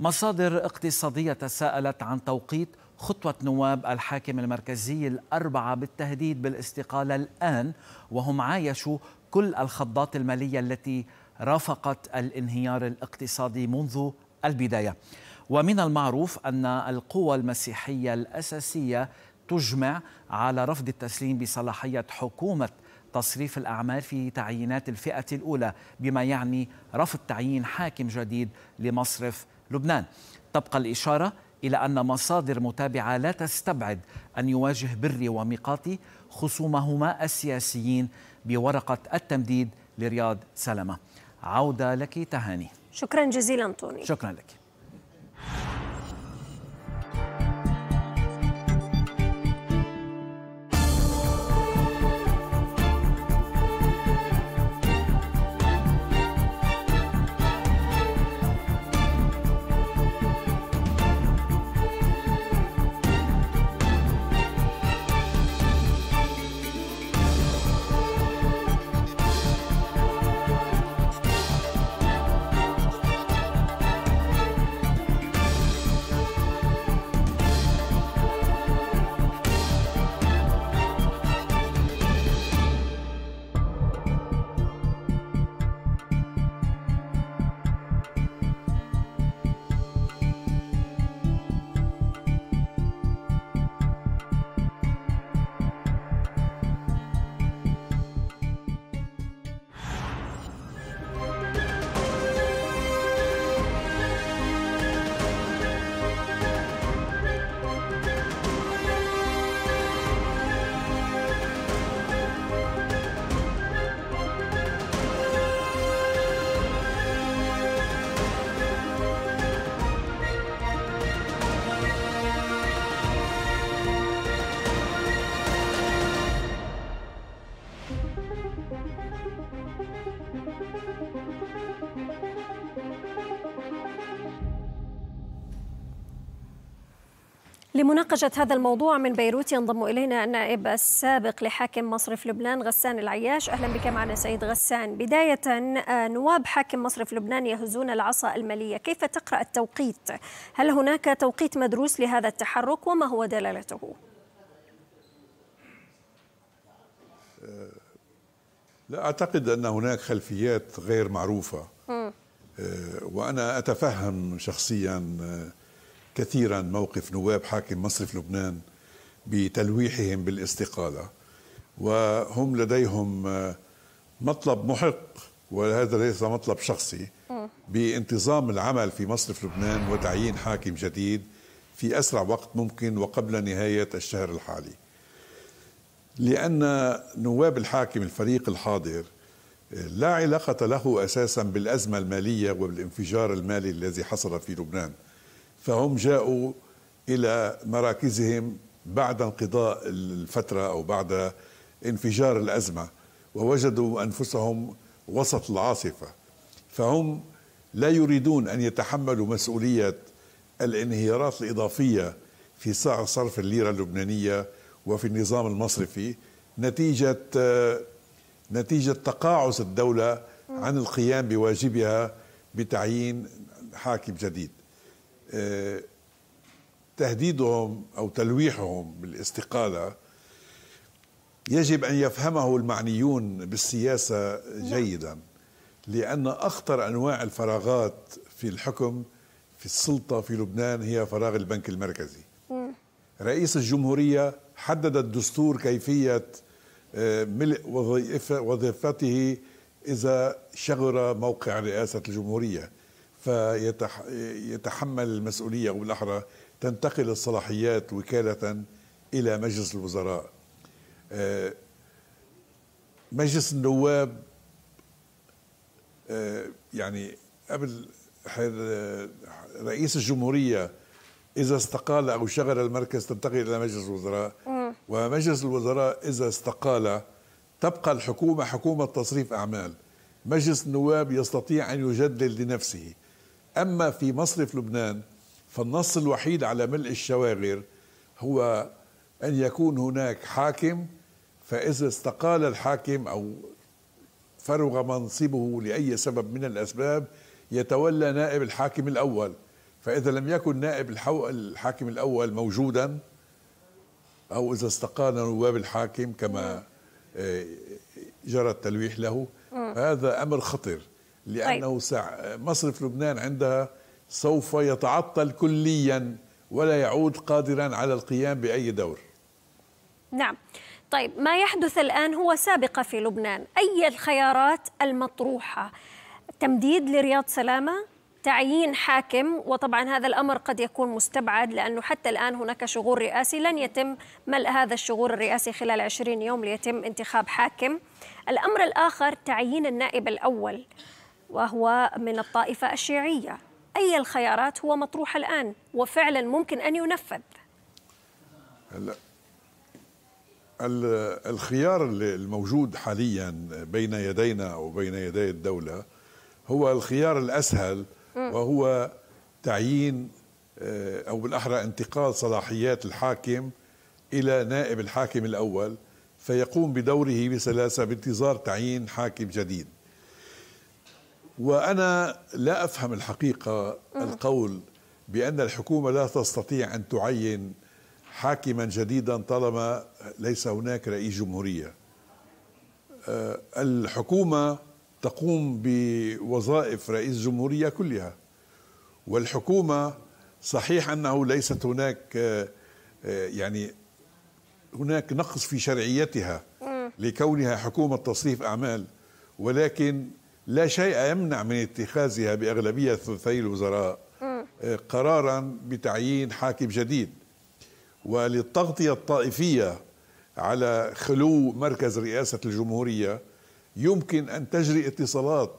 مصادر اقتصادية تساءلت عن توقيت خطوة نواب الحاكم المركزي الأربعة بالتهديد بالاستقالة الآن وهم عايشوا كل الخضات المالية التي رافقت الانهيار الاقتصادي منذ البداية ومن المعروف أن القوى المسيحية الأساسية تجمع على رفض التسليم بصلاحية حكومة تصريف الأعمال في تعيينات الفئة الأولى بما يعني رفض تعيين حاكم جديد لمصرف لبنان تبقى الإشارة إلى أن مصادر متابعة لا تستبعد أن يواجه بري وميقاتي خصومهما السياسيين بورقة التمديد لرياض سلامة عودة لك تهاني شكرا جزيلا طوني شكرا لك لمناقشة هذا الموضوع من بيروت ينضم إلينا النائب السابق لحاكم مصرف لبنان غسان العياش أهلا بك معنا سيد غسان بداية آه، نواب حاكم مصرف لبنان يهزون العصا المالية كيف تقرأ التوقيت؟ هل هناك توقيت مدروس لهذا التحرك وما هو دلالته؟ آه، لا أعتقد أن هناك خلفيات غير معروفة آه، وأنا أتفهم شخصياً كثيرا موقف نواب حاكم مصرف لبنان بتلويحهم بالاستقاله وهم لديهم آه، مطلب محق وهذا ليس مطلب شخصي بانتظام العمل في مصرف لبنان وتعيين حاكم جديد في اسرع وقت ممكن وقبل نهايه الشهر الحالي. لان نواب الحاكم الفريق الحاضر آه، لا علاقه له اساسا بالازمه الماليه وبالانفجار المالي الذي حصل في لبنان. فهم جاءوا إلى مراكزهم بعد انقضاء الفترة أو بعد انفجار الأزمة ووجدوا أنفسهم وسط العاصفة فهم لا يريدون أن يتحملوا مسؤولية الانهيارات الإضافية في سعر صرف الليرة اللبنانية وفي النظام المصرفي نتيجة نتيجة تقاعس الدولة عن القيام بواجبها بتعيين حاكم جديد تهديدهم او تلويحهم بالاستقاله يجب ان يفهمه المعنيون بالسياسه نعم. جيدا لان اخطر انواع الفراغات في الحكم في السلطه في لبنان هي فراغ البنك المركزي رئيس الجمهوريه حدد الدستور كيفيه آه، ملء وظيفته اذا شغر موقع رئاسه الجمهوريه فيتحمل المسؤولية وبالأحرى تنتقل الصلاحيات وكالة إلى مجلس الوزراء آه، مجلس النواب آه، يعني قبل آه، رئيس الجمهورية إذا استقال أو شغل المركز تنتقل إلى مجلس الوزراء ومجلس الوزراء إذا استقال تبقى الحكومة حكومة تصريف أعمال مجلس النواب يستطيع أن يجدد لنفسه أما في مصرف لبنان فالنص الوحيد على ملء الشواغر هو أن يكون هناك حاكم فإذا استقال الحاكم أو فرغ منصبه لأي سبب من الأسباب يتولى نائب الحاكم الأول فإذا لم يكن نائب الحاكم الأول موجودا أو إذا استقال نواب الحاكم كما آه، جرى التلويح له آه. هذا أمر خطر لأنه طيب. مصرف لبنان عندها سوف يتعطل كليا ولا يعود قادرا على القيام بأي دور نعم طيب ما يحدث الآن هو سابقة في لبنان أي الخيارات المطروحة تمديد لرياض سلامة تعيين حاكم وطبعا هذا الأمر قد يكون مستبعد لأنه حتى الآن هناك شغور رئاسي لن يتم ملء هذا الشغور الرئاسي خلال 20 يوم ليتم انتخاب حاكم الأمر الآخر تعيين النائب الأول وهو من الطائفة الشيعية أي الخيارات هو مطروح الآن وفعلا ممكن أن ينفذ هلا الخيار الموجود حاليا بين يدينا وبين يدي الدولة هو الخيار الأسهل وهو تعيين آه، أو بالأحرى انتقال صلاحيات الحاكم إلى نائب الحاكم الأول فيقوم بدوره بسلاسة بانتظار تعيين حاكم جديد وأنا لا أفهم الحقيقة آه. القول بأن الحكومة لا تستطيع أن تعين حاكما جديدا طالما ليس هناك رئيس جمهورية آه، الحكومة تقوم بوظائف رئيس جمهورية كلها والحكومة صحيح أنه ليست هناك آه، يعني هناك نقص في شرعيتها لكونها حكومة تصريف أعمال ولكن لا شيء يمنع من اتخاذها باغلبيه ثلثي الوزراء آه، قرارا بتعيين حاكم جديد وللتغطيه الطائفيه على خلو مركز رئاسه الجمهوريه يمكن ان تجري اتصالات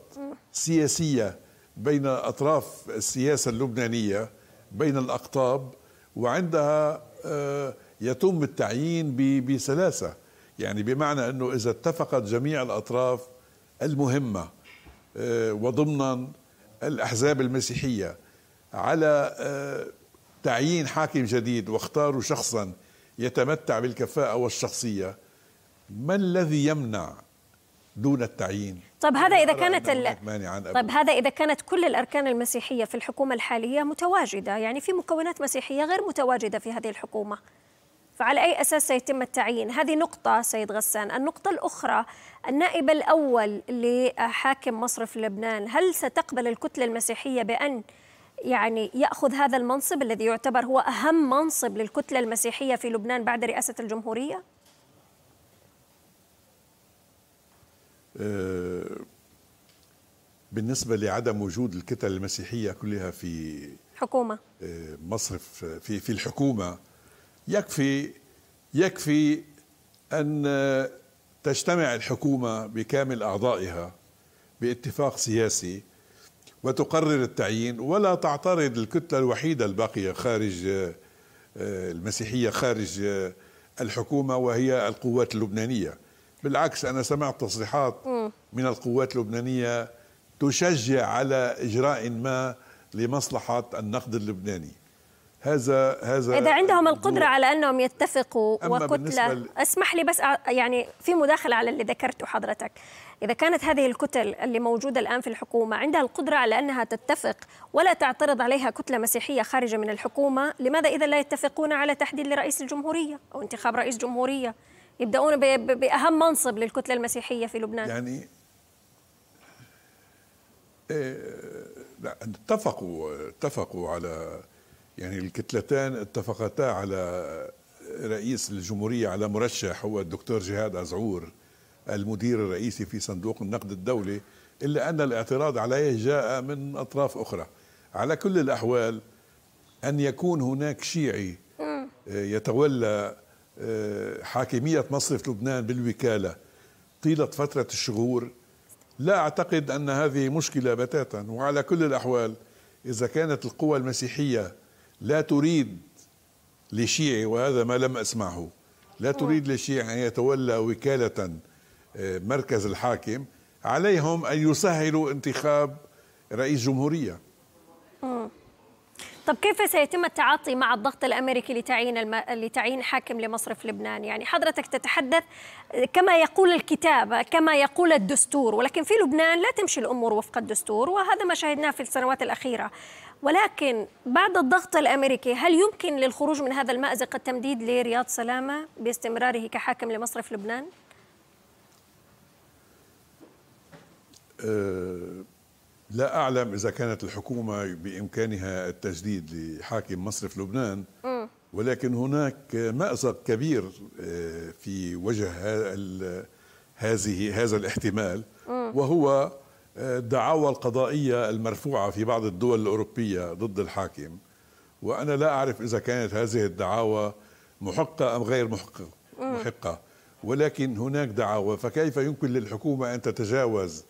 سياسيه بين اطراف السياسه اللبنانيه بين الاقطاب وعندها آه، يتم التعيين بسلاسه يعني بمعنى انه اذا اتفقت جميع الاطراف المهمه آه، وضمنا الأحزاب المسيحية على آه، تعيين حاكم جديد واختاروا شخصا يتمتع بالكفاءة والشخصية ما الذي يمنع دون التعيين طب هذا اذا كانت ال... طب هذا اذا كانت كل الاركان المسيحيه في الحكومه الحاليه متواجده يعني في مكونات مسيحيه غير متواجده في هذه الحكومه فعلى أي أساس سيتم التعيين هذه نقطة سيد غسان النقطة الأخرى النائب الأول لحاكم مصرف لبنان هل ستقبل الكتلة المسيحية بأن يعني يأخذ هذا المنصب الذي يعتبر هو أهم منصب للكتلة المسيحية في لبنان بعد رئاسة الجمهورية؟ آه، بالنسبة لعدم وجود الكتل المسيحية كلها في حكومة آه، مصرف آه، في في الحكومة يكفي يكفي أن تجتمع الحكومة بكامل أعضائها باتفاق سياسي وتقرر التعيين ولا تعترض الكتلة الوحيدة الباقية خارج آه، المسيحية خارج آه، الحكومة وهي القوات اللبنانية بالعكس أنا سمعت تصريحات من القوات اللبنانية تشجع على إجراء ما لمصلحة النقد اللبناني هذا هذا اذا عندهم القدره على انهم يتفقوا وكتله اسمح لي بس يعني في مداخله على اللي ذكرته حضرتك اذا كانت هذه الكتل اللي موجوده الان في الحكومه عندها القدره على انها تتفق ولا تعترض عليها كتله مسيحيه خارجه من الحكومه لماذا اذا لا يتفقون على تحديد لرئيس الجمهوريه او انتخاب رئيس جمهوريه يبداون باهم منصب للكتله المسيحيه في لبنان يعني إيه... لا اتفقوا اتفقوا على يعني الكتلتان اتفقتا على رئيس الجمهورية على مرشح هو الدكتور جهاد أزعور المدير الرئيسي في صندوق النقد الدولي إلا أن الاعتراض عليه جاء من أطراف أخرى على كل الأحوال أن يكون هناك شيعي آه، يتولى آه، حاكمية مصرف لبنان بالوكالة طيلة فترة الشهور لا أعتقد أن هذه مشكلة بتاتا وعلى كل الأحوال إذا كانت القوى المسيحية لا تريد لشيعي وهذا ما لم أسمعه لا تريد لشيعي أن يتولى وكالة آه، مركز الحاكم عليهم أن يسهلوا انتخاب رئيس جمهورية طب كيف سيتم التعاطي مع الضغط الامريكي لتعيين الم... لتعيين حاكم لمصرف لبنان؟ يعني حضرتك تتحدث آه، كما يقول الكتاب كما يقول الدستور ولكن في لبنان لا تمشي الامور وفق الدستور وهذا ما شاهدناه في السنوات الاخيره. ولكن بعد الضغط الامريكي هل يمكن للخروج من هذا المازق التمديد لرياض سلامه باستمراره كحاكم لمصرف لبنان؟ أه، لا أعلم إذا كانت الحكومة بإمكانها التجديد لحاكم مصرف لبنان ولكن هناك مأزق كبير أه، في وجه هذه هذا الاحتمال وهو الدعاوى القضائية المرفوعة في بعض الدول الأوروبية ضد الحاكم وأنا لا أعرف إذا كانت هذه الدعاوى محقة أم غير محقة, محقة ولكن هناك دعاوى فكيف يمكن للحكومة أن تتجاوز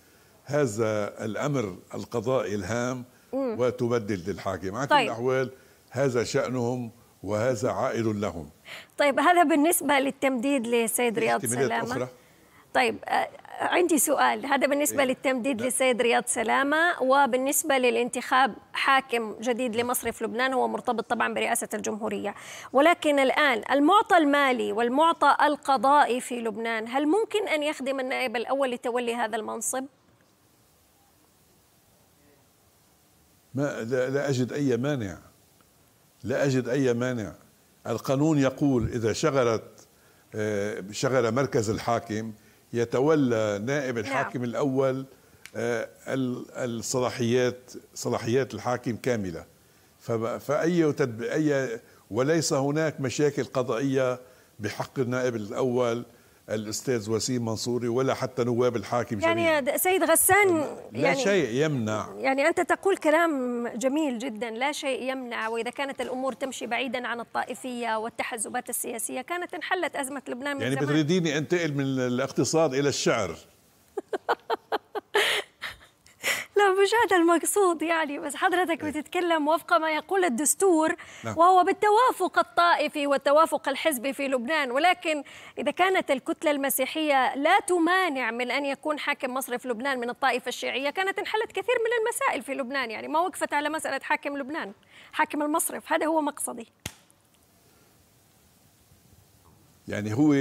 هذا الأمر القضائي الهام وتبدل للحاكم على كل طيب. الأحوال هذا شأنهم وهذا عائد لهم طيب هذا بالنسبة للتمديد لسيد رياض سلامة أخرى. طيب آه، عندي سؤال هذا بالنسبة إيه. للتمديد للسيد نعم. رياض سلامة وبالنسبة للانتخاب حاكم جديد لمصرف لبنان هو مرتبط طبعا برئاسة الجمهورية ولكن الآن المعطى المالي والمعطى القضائي في لبنان هل ممكن أن يخدم النائب الأول لتولي هذا المنصب؟ ما لا أجد أي مانع لا أجد أي مانع القانون يقول إذا شغلت آه، شغل مركز الحاكم يتولى نائب نعم. الحاكم نعم. الأول آه، الصلاحيات صلاحيات الحاكم كاملة فأي أي وليس هناك مشاكل قضائية بحق النائب الأول الاستاذ وسيم منصوري ولا حتى نواب الحاكم يعني جميل. سيد غسان لا يعني شيء يمنع يعني انت تقول كلام جميل جدا لا شيء يمنع واذا كانت الامور تمشي بعيدا عن الطائفيه والتحزبات السياسيه كانت انحلت ازمه لبنان من يعني زمان. بتريديني انتقل من الاقتصاد الى الشعر لا مش هذا المقصود يعني بس حضرتك إيه. بتتكلم وفق ما يقول الدستور نعم. وهو بالتوافق الطائفي والتوافق الحزبي في لبنان ولكن إذا كانت الكتلة المسيحية لا تمانع من أن يكون حاكم مصر في لبنان من الطائفة الشيعية كانت انحلت كثير من المسائل في لبنان يعني ما وقفت على مسألة حاكم لبنان حاكم المصرف هذا هو مقصدي يعني هو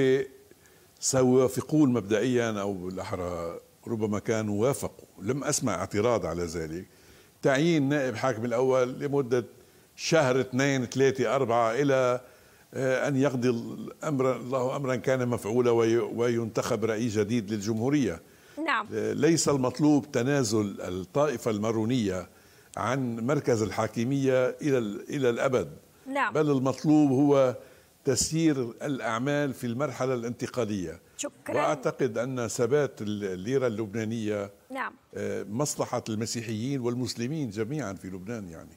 سيوافقون مبدئيا او بالاحرى ربما كانوا وافقوا لم أسمع اعتراض على ذلك تعيين نائب حاكم الأول لمدة شهر اثنين ثلاثة أربعة إلى آه، أن يقضي الأمر الله أمرا كان مفعولا وينتخب رئيس جديد للجمهورية نعم. آه، ليس المطلوب تنازل الطائفة المارونية عن مركز الحاكمية إلى إلى الأبد نعم. بل المطلوب هو تسيير الأعمال في المرحلة الانتقالية شكرا وأعتقد أن ثبات الليرة اللبنانية نعم آه، مصلحة المسيحيين والمسلمين جميعا في لبنان يعني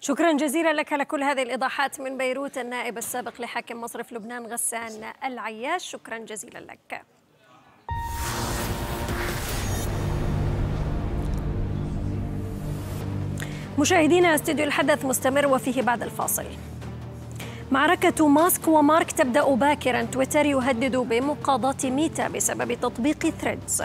شكرا جزيلا لك على كل هذه الإيضاحات من بيروت النائب السابق لحاكم مصرف لبنان غسان العياش شكرا جزيلا لك مشاهدينا استديو الحدث مستمر وفيه بعد الفاصل معركة ماسك ومارك تبدأ باكرا تويتر يهدد بمقاضاة ميتا بسبب تطبيق ثريدز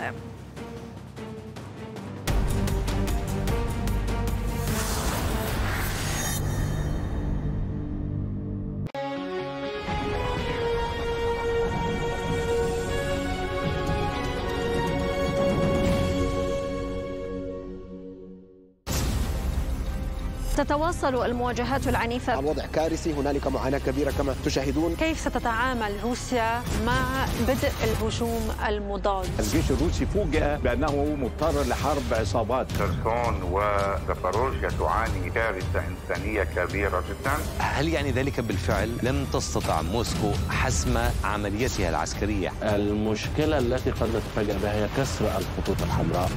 تتواصل المواجهات العنيفة الوضع كارثي هنالك معاناة كبيرة كما تشاهدون كيف ستتعامل روسيا مع بدء الهجوم المضاد الجيش الروسي فوجئ بأنه مضطر لحرب عصابات خرسون وزاباروجيا تعاني كارثة إنسانية كبيرة جدا هل يعني ذلك بالفعل لم تستطع موسكو حسم عمليتها العسكرية المشكلة التي قد نتفاجأ بها هي كسر الخطوط الحمراء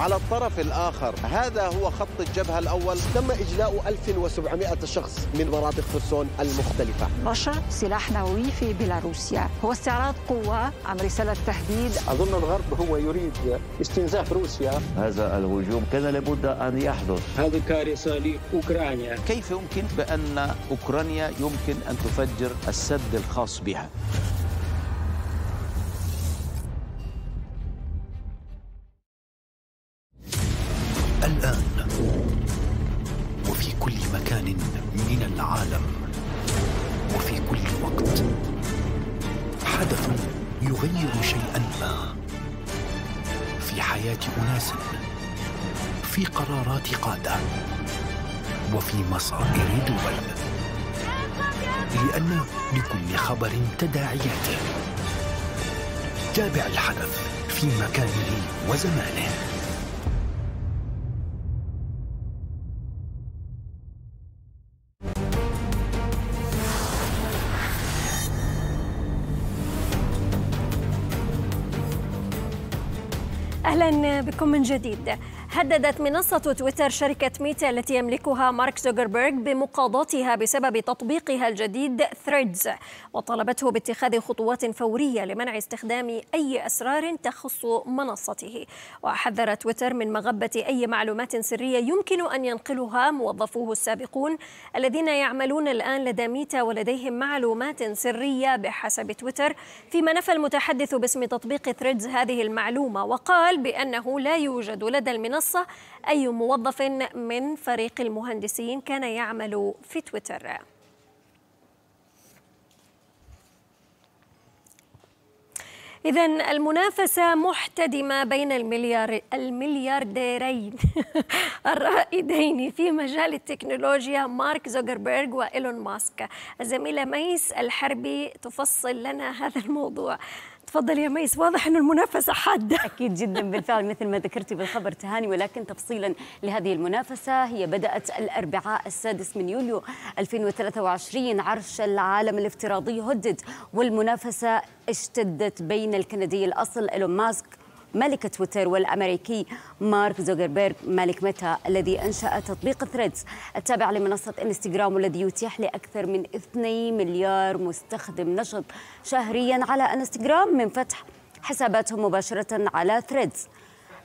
على الطرف الآخر هذا هو خط الجبهة الأول تم إجلاء 1700 شخص من مناطق خرسون المختلفة رشا سلاح نووي في بيلاروسيا هو استعراض قوة أم رسالة تهديد أظن الغرب هو يريد استنزاف روسيا هذا الهجوم كان لابد أن يحدث هذه كارثة لأوكرانيا كيف يمكن بأن أوكرانيا يمكن أن تفجر السد الخاص بها في مكانه وزمانه اهلا بكم من جديد هددت منصة تويتر شركة ميتا التي يملكها مارك زوكربيرغ بمقاضاتها بسبب تطبيقها الجديد ثريدز وطالبته باتخاذ خطوات فورية لمنع استخدام أي أسرار تخص منصته وحذر تويتر من مغبة أي معلومات سرية يمكن أن ينقلها موظفوه السابقون الذين يعملون الآن لدى ميتا ولديهم معلومات سرية بحسب تويتر فيما نفى المتحدث باسم تطبيق ثريدز هذه المعلومة وقال بأنه لا يوجد لدى المنصة أي موظف من فريق المهندسين كان يعمل في تويتر إذا المنافسة محتدمة بين المليار المليارديرين الرائدين في مجال التكنولوجيا مارك زوكربيرغ وإيلون ماسك الزميلة ميس الحربي تفصل لنا هذا الموضوع تفضل يا ميس واضح أنه المنافسة حادة أكيد جدا بالفعل مثل ما ذكرتي بالخبر تهاني ولكن تفصيلا لهذه المنافسة هي بدأت الأربعاء السادس من يوليو 2023 عرش العالم الافتراضي هدد والمنافسة اشتدت بين الكندي الأصل إيلون ماسك ملك تويتر والأمريكي مارك زوكربيرغ مالك ميتا الذي أنشأ تطبيق ثريدز التابع لمنصة انستغرام والذي يتيح لأكثر من 2 مليار مستخدم نشط شهريا على انستغرام من فتح حساباتهم مباشرة على ثريدز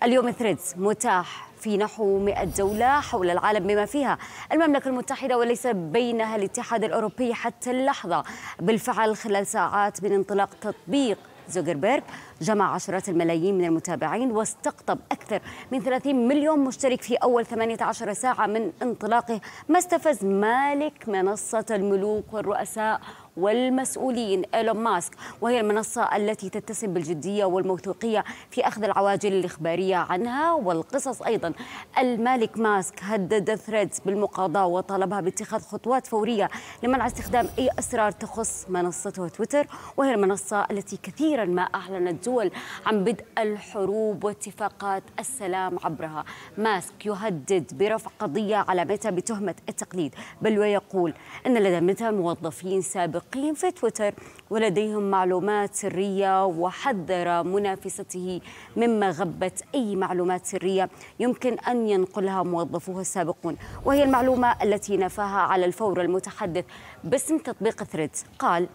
اليوم ثريدز متاح في نحو 100 دولة حول العالم بما فيها المملكة المتحدة وليس بينها الاتحاد الأوروبي حتى اللحظة بالفعل خلال ساعات من انطلاق تطبيق زوكربيرغ جمع عشرات الملايين من المتابعين واستقطب أكثر من 30 مليون مشترك في أول 18 ساعة من انطلاقه ما استفز مالك منصة الملوك والرؤساء والمسؤولين إيلون ماسك وهي المنصة التي تتسم بالجدية والموثوقية في أخذ العواجل الإخبارية عنها والقصص أيضا المالك ماسك هدد ثريدز بالمقاضاة وطالبها باتخاذ خطوات فورية لمنع استخدام أي أسرار تخص منصته تويتر وهي المنصة التي كثيرا ما أعلنت دول عن بدء الحروب واتفاقات السلام عبرها ماسك يهدد برفع قضية على ميتا بتهمة التقليد بل ويقول أن لدى ميتا موظفين سابقين التنقيم في تويتر ولديهم معلومات سرية وحذر منافسته مما غبت أي معلومات سرية يمكن أن ينقلها موظفوه السابقون وهي المعلومة التي نفاها على الفور المتحدث باسم تطبيق ثريدز قال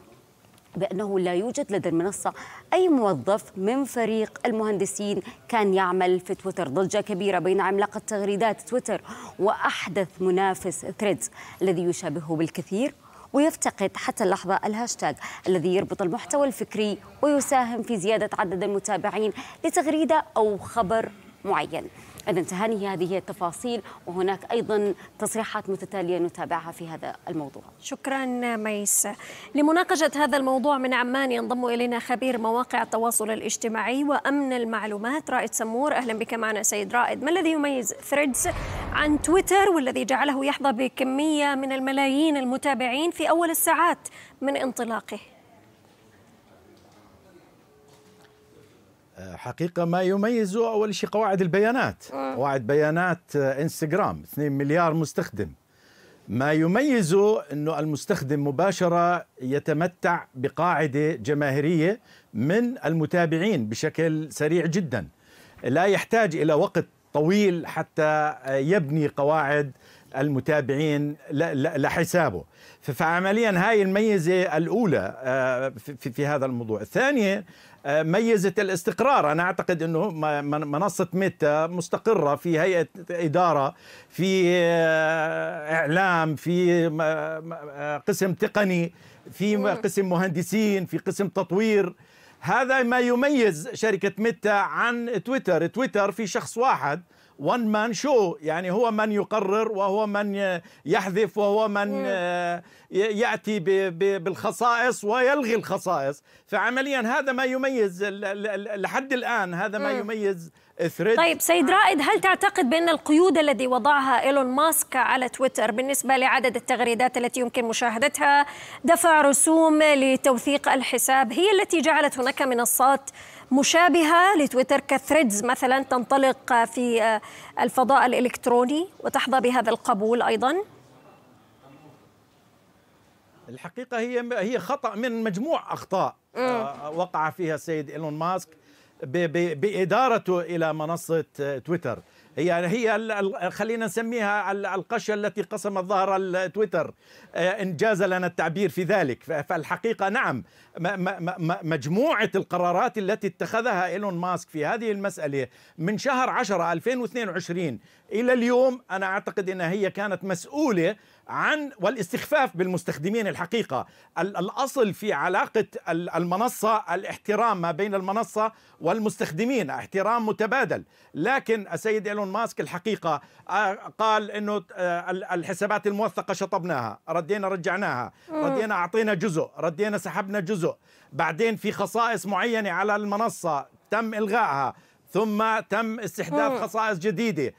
بأنه لا يوجد لدى المنصة أي موظف من فريق المهندسين كان يعمل في تويتر ضجة كبيرة بين عملاقة تغريدات تويتر وأحدث منافس ثريدز الذي يشابهه بالكثير ويفتقد حتى اللحظة الهاشتاج الذي يربط المحتوى الفكري ويساهم في زيادة عدد المتابعين لتغريدة أو خبر معين إذا تهاني هذه هي التفاصيل وهناك أيضا تصريحات متتالية نتابعها في هذا الموضوع شكرا ميس لمناقشة هذا الموضوع من عمان ينضم إلينا خبير مواقع التواصل الاجتماعي وأمن المعلومات رائد سمور أهلا بك معنا سيد رائد ما الذي يميز ثريدز عن تويتر والذي جعله يحظى بكمية من الملايين المتابعين في أول الساعات من انطلاقه آه، حقيقه ما يميزه اول شيء قواعد البيانات آه. قواعد بيانات آه، انستغرام 2 مليار مستخدم ما يميزه انه المستخدم مباشره يتمتع بقاعده جماهيريه من المتابعين بشكل سريع جدا لا يحتاج الى وقت طويل حتى يبني قواعد المتابعين لحسابه فعمليا هاي الميزة الأولى في هذا الموضوع الثانية آه، ميزة الاستقرار أنا أعتقد أنه منصة ميتا مستقرة في هيئة إدارة في آه، إعلام في آه، قسم تقني في قسم مهندسين في قسم تطوير هذا ما يميز شركة ميتا عن تويتر تويتر في شخص واحد وان مان شو يعني هو من يقرر وهو من يحذف وهو من آه، ياتي بالخصائص ويلغي الخصائص فعمليا هذا ما يميز لحد الان هذا ما يميز ثريد طيب سيد رائد هل تعتقد بان القيود التي وضعها ايلون ماسك على تويتر بالنسبه لعدد التغريدات التي يمكن مشاهدتها دفع رسوم لتوثيق الحساب هي التي جعلت هناك منصات مشابهة لتويتر كثريدز مثلا تنطلق في آه، الفضاء الإلكتروني وتحظى بهذا القبول أيضا الحقيقة هي هي خطأ من مجموع أخطاء آه، وقع فيها السيد إيلون ماسك بإدارته إلى منصة تويتر يعني هي هي خلينا نسميها القشه التي قسمت ظهر التويتر آه، ان جاز لنا التعبير في ذلك فالحقيقه نعم مجموعه القرارات التي اتخذها ايلون ماسك في هذه المساله من شهر 10 2022 الى اليوم انا اعتقد انها هي كانت مسؤوله عن والاستخفاف بالمستخدمين الحقيقه الاصل في علاقه المنصه الاحترام ما بين المنصه والمستخدمين احترام متبادل لكن السيد ايلون ماسك الحقيقه آه، قال انه آه، الحسابات الموثقه شطبناها ردينا رجعناها ردينا اعطينا جزء ردينا سحبنا جزء بعدين في خصائص معينه على المنصه تم الغائها ثم تم استحداث خصائص جديده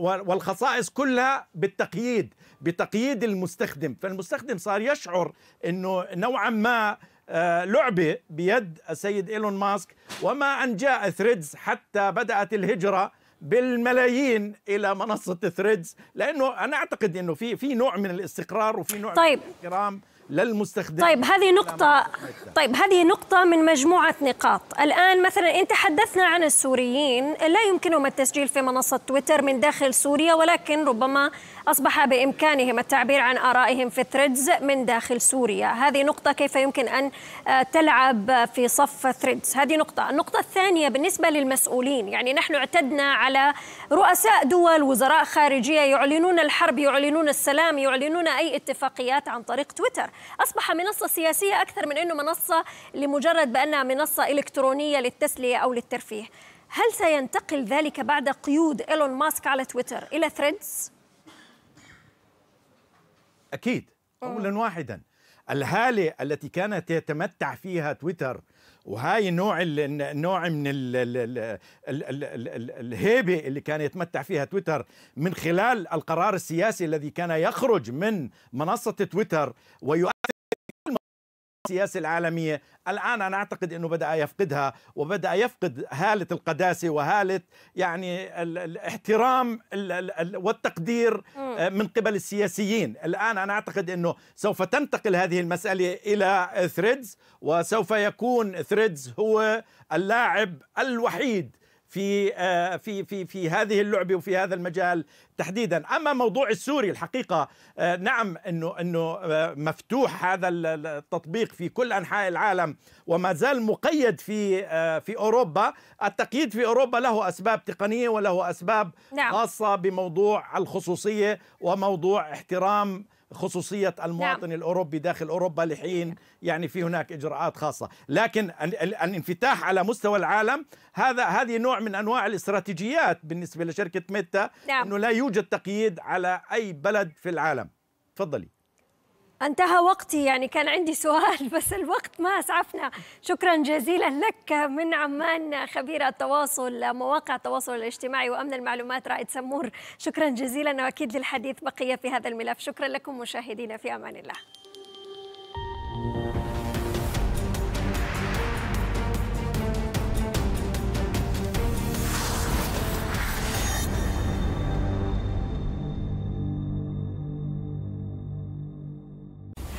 والخصائص كلها بالتقييد بتقييد المستخدم فالمستخدم صار يشعر انه نوعا ما آه، لعبه بيد السيد ايلون ماسك وما ان جاء ثريدز حتى بدات الهجره بالملايين الى منصه ثريدز لانه انا اعتقد انه في في نوع من الاستقرار وفي نوع طيب. من الاحترام للمستخدم طيب هذه نقطة طيب هذه نقطة من مجموعة نقاط الآن مثلا أنت حدثنا عن السوريين لا يمكنهم التسجيل في منصة تويتر من داخل سوريا ولكن ربما أصبح بإمكانهم التعبير عن آرائهم في ثريدز من داخل سوريا هذه نقطة كيف يمكن أن آه، تلعب في صف ثريدز هذه نقطة النقطة الثانية بالنسبة للمسؤولين يعني نحن اعتدنا على رؤساء دول وزراء خارجية يعلنون الحرب يعلنون السلام يعلنون أي اتفاقيات عن طريق تويتر أصبح منصة سياسية أكثر من أنه منصة لمجرد بأنها منصة إلكترونية للتسلية أو للترفيه هل سينتقل ذلك بعد قيود إيلون ماسك على تويتر إلى ثريدز؟ أكيد آه. أولا واحدا الهالة التي كانت يتمتع فيها تويتر وهاي نوع النوع من الهيبه اللي كان يتمتع فيها تويتر من خلال القرار السياسي الذي كان يخرج من منصه تويتر ويؤثر السياسة العالمية الآن أنا أعتقد أنه بدأ يفقدها وبدأ يفقد هالة القداسة وهالة يعني الاحترام والتقدير آه، من قبل السياسيين الآن أنا أعتقد أنه سوف تنتقل هذه المسألة إلى ثريدز وسوف يكون ثريدز هو اللاعب الوحيد في آه، في في في هذه اللعبه وفي هذا المجال تحديدا، اما موضوع السوري الحقيقه آه، نعم انه انه آه، مفتوح هذا التطبيق في كل انحاء العالم وما زال مقيد في في اوروبا، التقييد في اوروبا له اسباب تقنيه وله اسباب نعم. خاصه بموضوع الخصوصيه وموضوع احترام خصوصية المواطن نعم. الأوروبي داخل أوروبا لحين يعني في هناك إجراءات خاصة لكن الانفتاح على مستوى العالم هذا هذه نوع من أنواع الاستراتيجيات بالنسبة لشركة ميتا نعم. أنه لا يوجد تقييد على أي بلد في العالم تفضلي انتهى وقتي يعني كان عندي سؤال بس الوقت ما اسعفنا شكرا جزيلا لك من عمان خبير التواصل مواقع التواصل الاجتماعي وامن المعلومات رائد سمور شكرا جزيلا واكيد للحديث بقيه في هذا الملف شكرا لكم مشاهدينا في امان الله